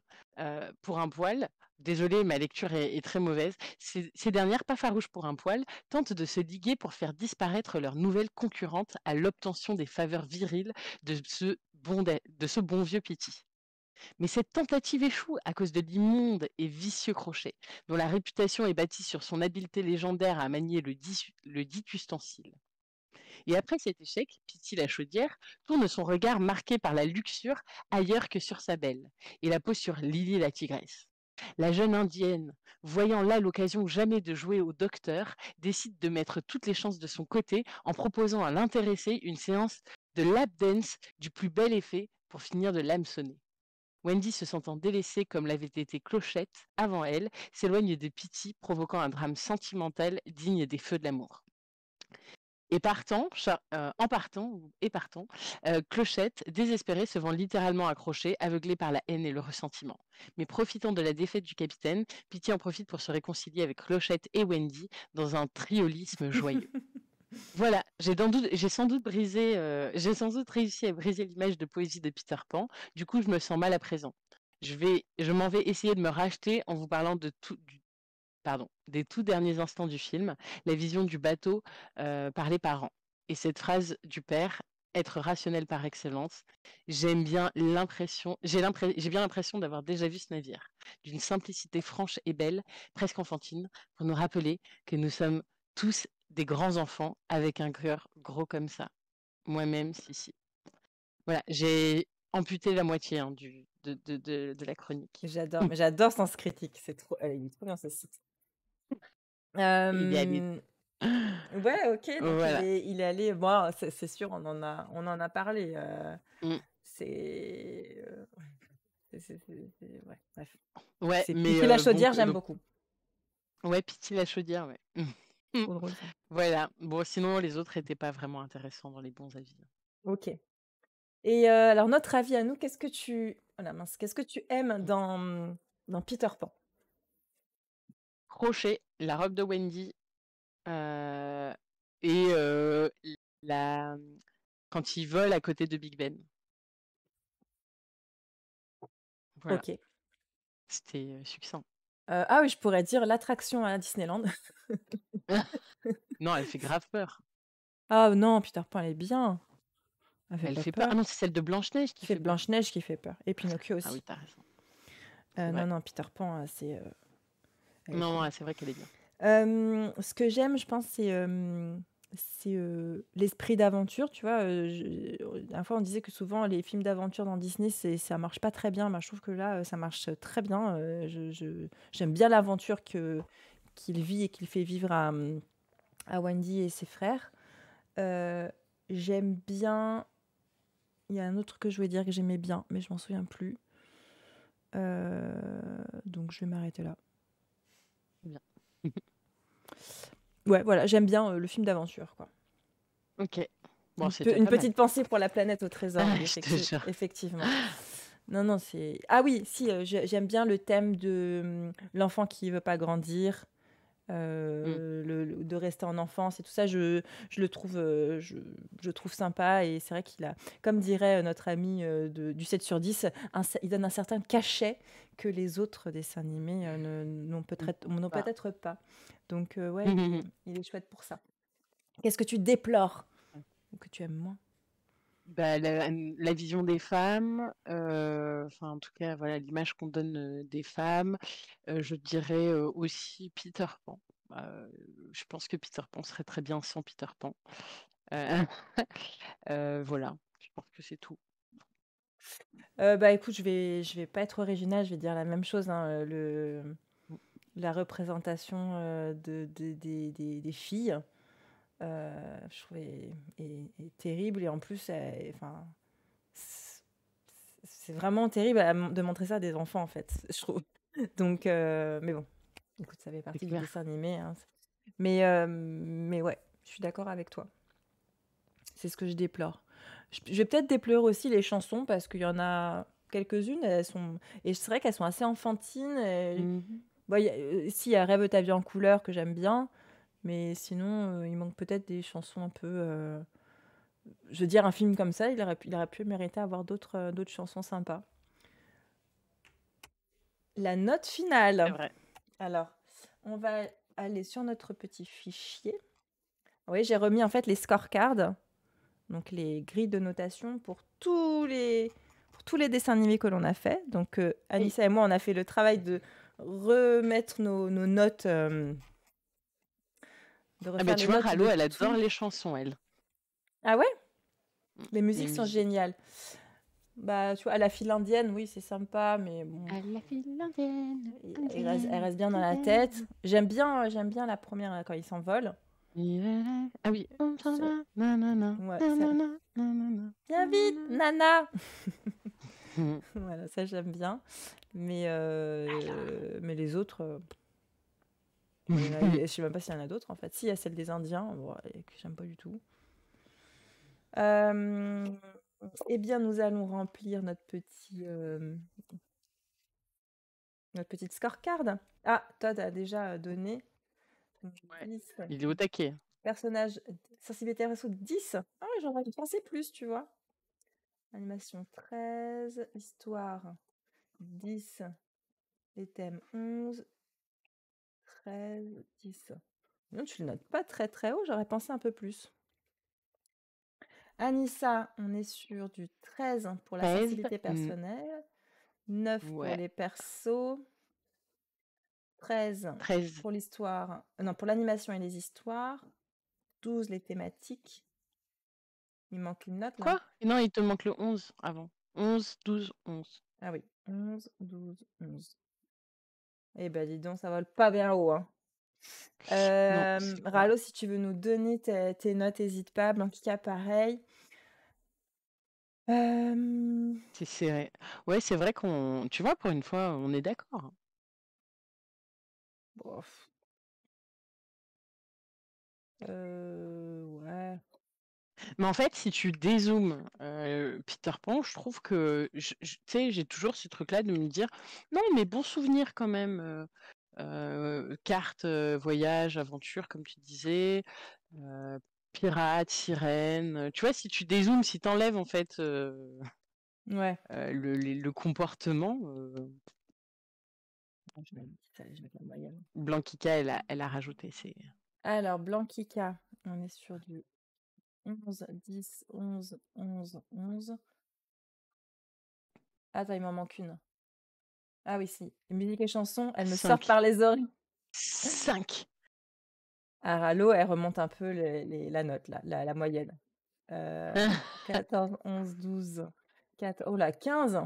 S1: pour un poil, Désolée, ma lecture est, très mauvaise. Ces, dernières, pas farouches pour un poil, tentent de se liguer pour faire disparaître leur nouvelle concurrente à l'obtention des faveurs viriles de ce bon, de ce bon vieux Pity. Mais cette tentative échoue à cause de l'immonde et vicieux crochet, dont la réputation est bâtie sur son habileté légendaire à manier le, dit ustensile. Et après cet échec, Pity la chaudière tourne son regard marqué par la luxure ailleurs que sur sa belle, et la pose sur Lily la tigresse. La jeune Indienne, voyant là l'occasion jamais de jouer au docteur, décide de mettre toutes les chances de son côté en proposant à l'intéressé une séance de lap dance du plus bel effet pour finir de l'hameçonner. Wendy se sentant délaissée comme l'avait été Clochette avant elle, s'éloigne de Pity, provoquant un drame sentimental digne des feux de l'amour. Et partant, euh, en partant, et partant, euh, Clochette, désespérée, se vend littéralement accrochée, aveuglée par la haine et le ressentiment. Mais profitant de la défaite du capitaine, Pity en profite pour se réconcilier avec Clochette et Wendy dans un triolisme joyeux. Voilà, j'ai sans doute brisé, euh, j'ai sans doute réussi à briser l'image de poésie de Peter Pan. Du coup, je me sens mal à présent. Je vais, je m'en vais essayer de me racheter en vous parlant de tout, pardon, des tout derniers instants du film, la vision du bateau euh, par les parents. Et cette phrase du père, être rationnel par excellence, j'aime bien l'impression, j'ai, j'ai bien l'impression d'avoir déjà vu ce navire, d'une simplicité franche et belle, presque enfantine, pour nous rappeler que nous sommes tous des grands enfants avec un cœur gros comme ça. Moi-même, si, si. Voilà, j'ai amputé la moitié hein, du, de,
S3: la chronique. J'adore, j'adore Sens Critique, c'est trop, elle est trop bien ce site. Il Ouais, ok. il, est, allé. Bon, c'est sûr, on en a, on en a parlé. Euh, mmh. euh, c'est. ouais, bref. Ouais, Piti la euh, chaudière, j'aime beaucoup.
S1: Ouais, Piti la chaudière, ouais. Voilà. Bon, sinon, les autres n'étaient pas vraiment intéressants dans les bons avis.
S3: Ok. Et alors, notre avis à nous, qu'est-ce que tu. voilà, oh mince, qu'est-ce que tu aimes dans, dans Peter Pan
S1: la robe de Wendy euh, et euh, la... quand ils vole à côté de Big Ben. Ok. C'était euh, succinct.
S3: ah oui, je pourrais dire l'attraction à Disneyland.
S1: non, elle fait grave peur.
S3: Ah non, Peter Pan, elle est bien. Elle fait, peur. Ah non, c'est celle de Blanche-Neige qui fait, Blanche-Neige qui fait peur. Et Pinocchio aussi. Ah oui, t'as raison. Non, non, Peter Pan, c'est. Non, c'est vrai qu'elle est bien. Euh, ce que j'aime, je pense, c'est euh, euh, l'esprit d'aventure. Tu vois, fois on disait que souvent les films d'aventure dans Disney, c'est ça marche pas très bien. Mais je trouve que là, ça marche très bien. j'aime je, bien l'aventure que qu'il vit et qu'il fait vivre à, à, Wendy et ses frères. j'aime bien. Il y a un autre que je voulais dire que j'aimais bien, mais je m'en souviens plus. donc je vais m'arrêter là ouais, voilà, j'aime bien euh, le film d'aventure, quoi. Ok. une, petite pensée pour la planète au trésor, ah, effectivement. Non, non, c'est. Ah oui, si, euh, j'aime bien le thème de hum, l'enfant qui veut pas grandir. Mm. Euh, de rester en enfance et tout ça, je, le trouve, euh, je, trouve sympa. Et c'est vrai qu'il a, comme dirait euh, notre ami du 7 sur 10, il donne un certain cachet que les autres dessins animés n'ont peut-être peut pas. Donc, ouais, il est chouette pour ça. Qu'est-ce que tu déplores ou que tu aimes
S1: moins bah, la, vision des femmes, euh, en tout cas voilà l'image qu'on donne euh, des femmes, euh, je dirais aussi Peter Pan. Bah, je pense que Peter Pan serait très bien sans Peter Pan.
S3: voilà, je pense que c'est tout. bah écoute, je vais je vais pas être originale, je vais dire la même chose. Hein, le la représentation de, des filles euh, je trouvais terrible. Et en plus, c'est vraiment terrible de montrer ça à des enfants, en fait, je trouve. Donc, euh, mais bon, écoute, ça fait partie du dessin animé. Hein. Euh, mais, ouais, je suis d'accord avec toi. C'est ce que je déplore. Je, vais peut-être déplorer aussi les chansons parce qu'il y en a quelques-unes, elles sont et je vrai qu'elles sont assez enfantines. Et... Mmh il y a Rêve ta vie en couleur que j'aime bien, mais sinon, euh, il manque peut-être des chansons un peu. Euh, je veux dire, un film comme ça, il aurait, pu- mériter avoir euh, d'autres chansons sympas. La note finale. vrai. Alors, on va aller sur notre petit fichier. Oui, j'ai remis en fait les scorecards, donc les grilles de notation pour tous les, pour tous les dessins animés que l'on a fait. Donc, Anissa et moi, on a fait le travail de remettre nos, notes de ah, tu vois, Rallo, elle adore les chansons, elle. Ah ouais mm. Les musiques sont géniales. Bah, tu vois, à la file indienne, oui, c'est sympa, mais bon. À la indienne. Elle reste, bien dans la tête. J'aime bien, euh, j'aime bien la première euh, quand ils s'envolent. Ah oui. Bien vite, nana. voilà, ça j'aime bien. Mais, euh, mais les autres, je euh, je sais même pas s'il y en a d'autres en fait. Si, il y a celle des Indiens, bon, que j'aime pas du tout. Euh, eh bien, nous allons remplir notre petit. Euh, notre petite scorecard. Ah, Todd a déjà donné. Il est au taquet. Personnage, sensibilité réseau 10. Ah, j'aurais pensé plus, tu vois. Animation 13, histoire 10, les thèmes 11, 13, 10. Non, tu le notes pas très très haut, j'aurais pensé un peu plus. Anissa, on est sur du 13 pour la facilité mmh. personnelle, 9 pour les persos, 13, pour l'histoire, euh, non, pour l'animation et les histoires, 12 les thématiques. Il manque une note Quoi Non, il te manque le 11 avant. 11, 12, 11. Ah oui, 11, 12, 11. Eh ben dis donc, ça vole pas bien haut. Hein. si tu veux nous donner tes, notes, n'hésite pas. Blanquica, pareil. C'est
S1: serré. Ouais, c'est vrai qu'on.
S2: Tu vois, pour une fois, on est d'accord. Hein. Bof.
S1: Euh, ouais. Mais en fait, si tu dézoomes euh, Peter Pan, je trouve que, sais, j'ai toujours ce truc-là de me dire, non, mais bon souvenir quand même. Euh, euh, carte, voyage, aventure, comme tu disais, pirate, sirène. Tu vois, si tu dézoomes, si tu t'enlèves en fait ouais. le, le, comportement. Ah, je Blanquica, elle a, elle a rajouté.
S3: Alors, Blanquica, on est sur du 11, 10, 11, 11, 11. Attends, il m'en manque une. Ah oui, si. Musique et chanson, elle me sort par les oreilles. 5. Alors, Allo, elle remonte un peu la note, là, la, moyenne. 14, 11, 12, 4, oh là, 15.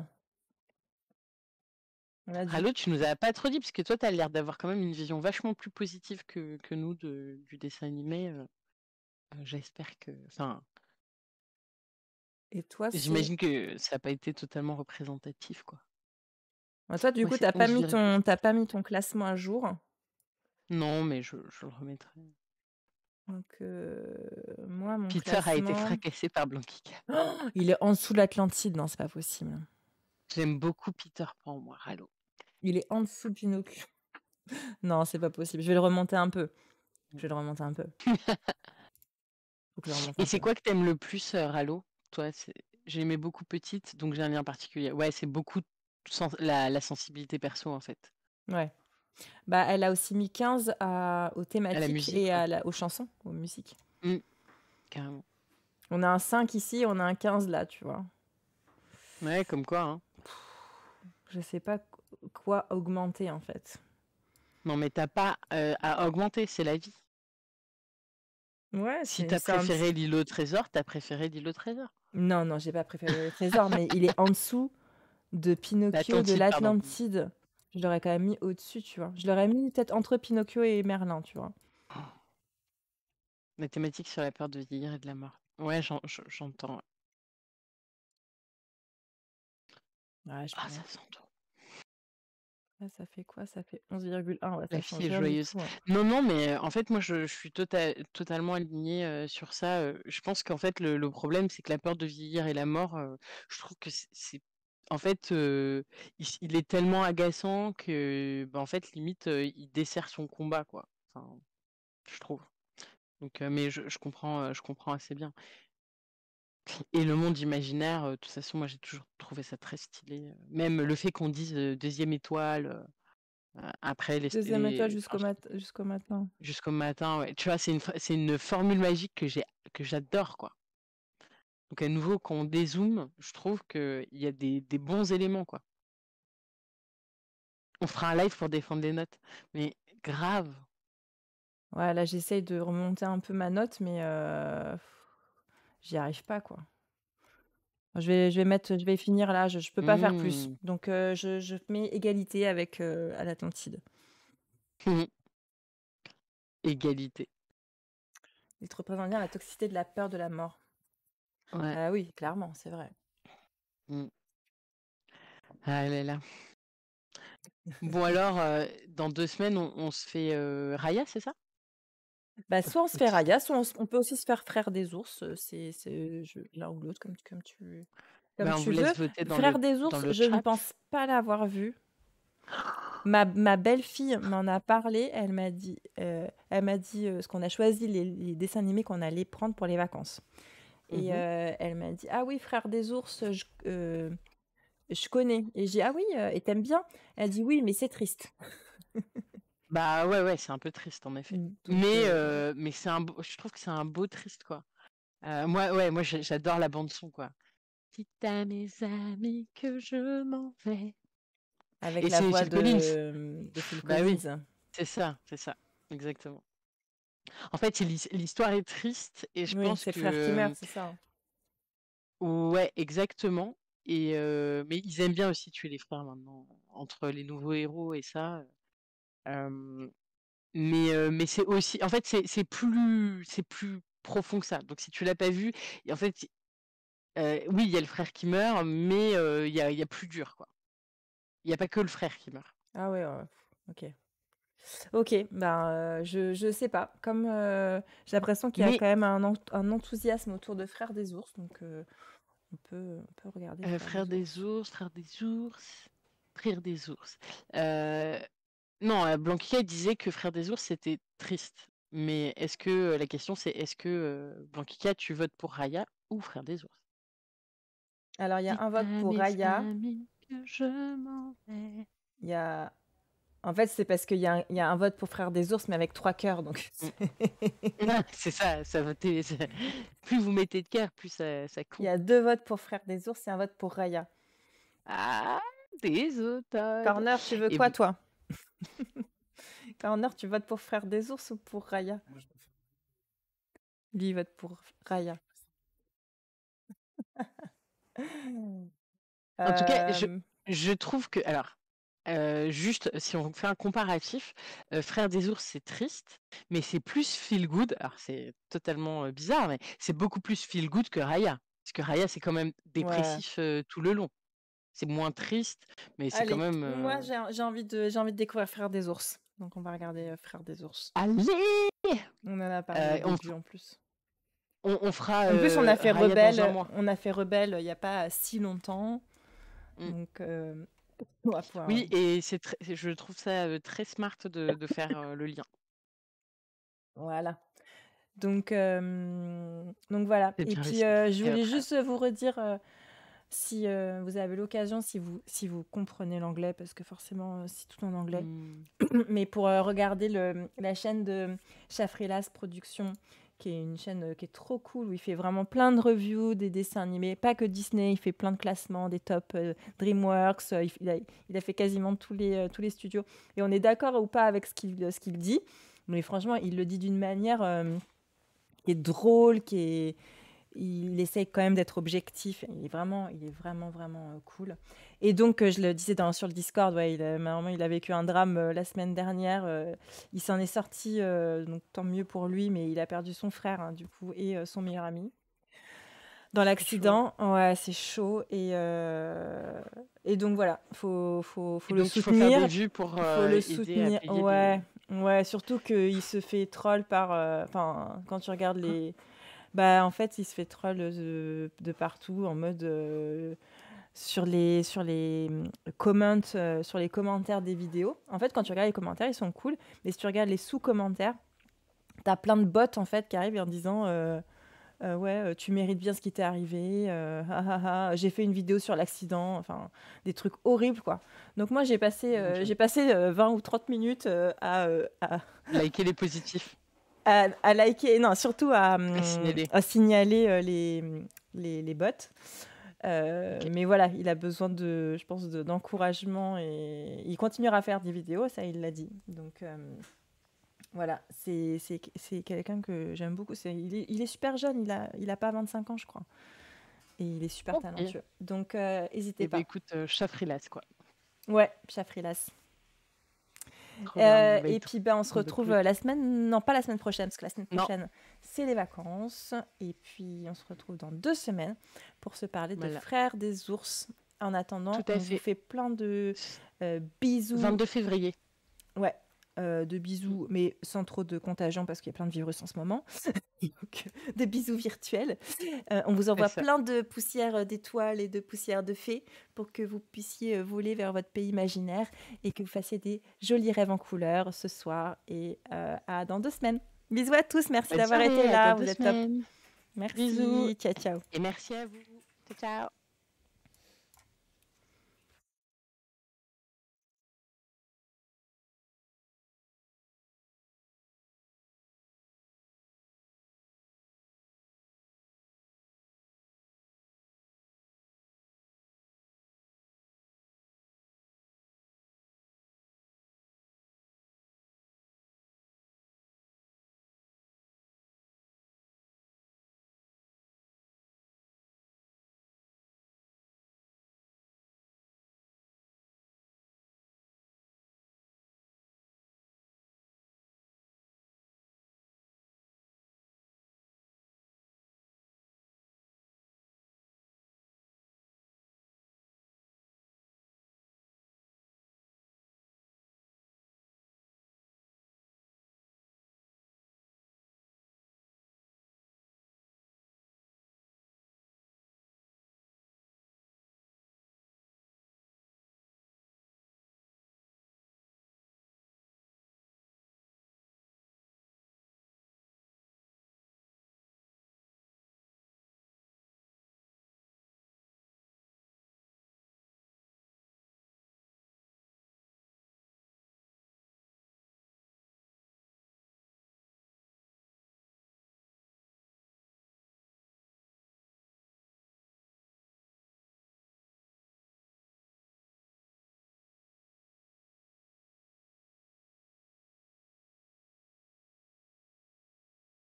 S1: Allo, tu nous as pas trop dit, parce que toi, tu as l'air d'avoir quand même une vision vachement plus positive que, nous du dessin animé. Euh. J'espère que. Enfin,
S3: Et toi, j'imagine que
S1: ça n'a pas été totalement représentatif, quoi.
S3: Bah, toi, du coup, tu t'as pas mis ton, t'as pas mis ton classement à jour.
S1: Non, mais je, je le remettrai.
S3: Donc, moi, mon Peter a été fracassé par Blanquica. il est en dessous de l'Atlantide. Non, c'est pas possible. J'aime beaucoup Peter pour moi. Allô. Il est en dessous de Pinocchio. Non, c'est pas possible. Je vais le remonter un peu. Je vais le remonter un peu. Et c'est quoi que t'aimes le plus, Ralo, euh,
S1: Rallo Toi, j'aimais beaucoup petite, donc j'ai un lien particulier. Ouais, c'est beaucoup la, sensibilité perso en fait.
S3: Ouais. Bah, elle a aussi mis 15 à... aux thématiques et à aux chansons, aux musiques. Mmh. Carrément. On a un 5 ici, on a un 15 là, tu vois.
S1: Ouais, comme quoi. Hein.
S3: Je sais pas quoi augmenter en fait. Non,
S1: mais t'as pas
S3: euh, à augmenter, c'est la vie. Si t'as as préféré
S1: l'îlot au trésor, t'as préféré l'îlot
S3: trésor. Non, non, j'ai pas préféré le trésor, mais il est en dessous de bah, Pinocchio de L'Atlantide, Je l'aurais quand même mis au-dessus, tu vois. Je l'aurais mis peut-être entre Pinocchio et Merlin, tu vois.
S1: La thématique sur la peur de vieillir et de la mort. Ouais, j'entends. Ah, ça sent
S3: ah, ça fait quoi? Ça fait 11,1. La fille est joyeuse. Hein.
S1: Non, non, mais en fait, moi, je, suis tota- totalement alignée sur ça. je pense qu'en fait, le, problème, c'est que la peur de vieillir et la mort, je trouve que c'est, en fait, il, est tellement agaçant que, bah, en fait, limite, il dessert son combat, quoi. Enfin, je trouve. Donc, mais je, comprends, je comprends assez bien. Et le monde imaginaire, euh, de toute façon, moi j'ai toujours trouvé ça très stylé. Euh, même le fait qu'on dise euh, deuxième étoile après les deuxième étoile jusqu'au
S3: jusqu'au matin
S1: jusqu'au matin ouais. tu vois c'est une une formule magique que j'adore quoi donc à nouveau quand on dézoome je trouve que il y a des, des, bons éléments quoi
S3: on fera un live pour défendre les notes mais grave ouais là j'essaye de remonter un peu ma note mais j'y arrive pas, quoi. Je vais, je vais mettre, je vais finir là. Je, peux pas faire plus. Mmh. Donc euh, je, mets égalité avec euh, à l'Atlantide. Mmh.
S1: Égalité.
S3: Il te représente bien la toxicité de la peur de la mort. Ouais. Ah oui, clairement, c'est vrai.
S1: elle mmh. Ah là bon alors, euh, dans deux semaines, on, on se fait Raya, c'est ça
S3: bah, soit on se fait raya, soit on, peut aussi se faire frère des ours. C'est l'un ou l'autre, comme, tu- comme tu, bah, tu veux. Frère des ours, je ne pense pas l'avoir vu. Ma, ma belle-fille m'en a parlé. Elle m'a dit, elle m'a dit ce qu'on a choisi, les, dessins animés qu'on allait prendre pour les vacances. Mmh et elle m'a dit, ah oui, frère des ours, je, je connais. Et j'ai, ah oui, et t'aimes bien Elle dit, oui, mais c'est triste.
S1: Bah ouais, ouais, c'est un peu triste en effet. Mm. mais euh, euh, mais c'est un, beau, je trouve que c'est un beau triste quoi. Euh, moi, ouais, moi j'adore la bande son quoi. Dites à mes amis que je m'en vais. Avec la voix de, de bah c'est ça, c'est ça, exactement. En fait, l'histoire est triste et je pense que c'est frère qui meurt, c'est ça. Hein. Ouais, exactement. Et mais ils aiment bien aussi tuer les frères maintenant entre les nouveaux héros et ça mais mais c'est aussi, en fait, c'est plus c'est plus profond que ça. Donc si tu l'as pas vu, en fait, oui, il y a le frère qui meurt, mais il y a, y a plus dur quoi. Il n'y a pas que le frère qui meurt.
S3: Ah ouais, ok. Ok, ben je, je sais pas. Comme j'ai l'impression qu'il y a quand même un, enthousiasme autour de Frères des ours, donc on, peut, on peut regarder. Frères, des, ours. des ours, Frères des ours, Frères
S1: des ours. Non, Blanquica disait que Frère des ours, c'était triste. Mais est-ce que la question c'est est-ce que Blanquica, tu votes pour Raya ou Frère des
S3: ours Alors il y a un vote pour Raya. Il a. En fait, c'est parce qu'il y, a un- y a un vote pour Frère des ours, mais avec trois cœurs. Donc, mm. ah,
S1: c'est ça, ça vote
S3: Plus vous mettez de cœur, plus ça, ça il y a deux votes pour Frère des ours et un vote pour Raya. Ah, des Corner, tu veux quoi, toi heure, tu votes pour Frère des Ours ou pour Raya Lui, il vote pour Raya.
S2: en tout cas, je,
S1: euh, trouve que. Alors, euh, juste, si on fait un comparatif, euh, Frère des ours, c'est triste, mais c'est plus feel good. Alors, c'est totalement bizarre, mais c'est beaucoup plus feel good que Raya. Parce que Raya, c'est quand même dépressif tout le long. C'est moins triste, mais c'est quand même. Moi, euh,
S3: j'ai envie, de, j'ai envie de découvrir Frères des ours. Donc, on va regarder euh, Frères des ours. Allez On en a parlé euh, en plus. On, on fera. En plus, on a euh, fait Rebelle. On a fait Rebelle il n'y a pas si longtemps. Mm. Donc. oui,
S1: et c'est je trouve ça très smart de, de faire le lien.
S3: Voilà. Donc, donc voilà. Et puis, je voulais juste vous redire si euh, vous avez l'occasion, si vous, si vous comprenez l'anglais, parce que forcément, euh, c'est tout en anglais, hmm. mais pour euh, regarder le, la chaîne de Chafrilas Productions, qui est une chaîne qui est trop cool, où il fait vraiment plein de reviews des dessins animés, pas que Disney, il fait plein de classements, des tops DreamWorks, il, a, fait quasiment tous les, tous les studios. Et on est d'accord ou pas avec ce qu'il qu'il dit, mais franchement, il le dit d'une manière qui est drôle, qui est il essaye quand même d'être objectif. Il est vraiment, il est vraiment, vraiment euh, cool. Et donc, euh, je le disais dans, sur le Discord, ouais, il, a, il a vécu un drame euh, la semaine dernière. il s'en est sorti, donc tant mieux pour lui, mais il a perdu son frère, hein, du coup, et son meilleur ami. Dans l'accident, ouais, c'est chaud. Et, et donc, voilà, faut, faut, le soutenir. Faut pour faut le soutenir. ouais, ouais, surtout qu'il se fait troll par. Enfin, quand tu regardes les. Bah, en fait, il se fait troll de, partout en mode. Euh, sur les, sur, les euh, comments, euh, sur les commentaires des vidéos. En fait, quand tu regardes les commentaires, ils sont cool. Mais si tu regardes les sous-commentaires, tu as plein de bots en fait qui arrivent en disant ouais tu mérites bien ce qui t'est arrivé j'ai fait une vidéo sur l'accident enfin des trucs horribles quoi donc moi j'ai passé j'ai passé 20 ou 30 minutes à...
S1: liker les positifs
S3: à, liker, non, surtout à, à hum, signaler, euh, les, les, bots. Euh, mais voilà, il a besoin de, je pense, d'encouragement et il continuera à faire des vidéos, ça il l'a dit. Donc euh, voilà, c'est quelqu'un que j'aime beaucoup. il, est, il, est, super jeune, il n'a il a pas 25 ans, je crois. Et il est super talentueux. Donc n'hésitez eh ben, pas. écoute, chafrilas quoi. Ouais, chafrilas. Euh, bah, et puis ben, on se retrouve euh, la semaine, non pas la semaine prochaine, parce que la semaine prochaine c'est les vacances. Et puis on se retrouve dans deux semaines pour se parler de Frères des ours. En attendant, je on vous fait plein de euh, bisous. 22 février. Ouais, euh, de bisous, mmh. mais sans trop de contagion parce qu'il y a plein de virus en ce moment. Euh, de bisous virtuels. Euh, on vous envoie plein de poussières d'étoiles et de poussières de fées pour que vous puissiez voler vers votre pays imaginaire et que vous fassiez des jolis rêves en couleur ce soir et à dans deux semaines. Bisous à tous, merci d'avoir été là, vous êtes top. Merci, bisous. ciao ciao. Et merci
S1: à vous. Ciao ciao.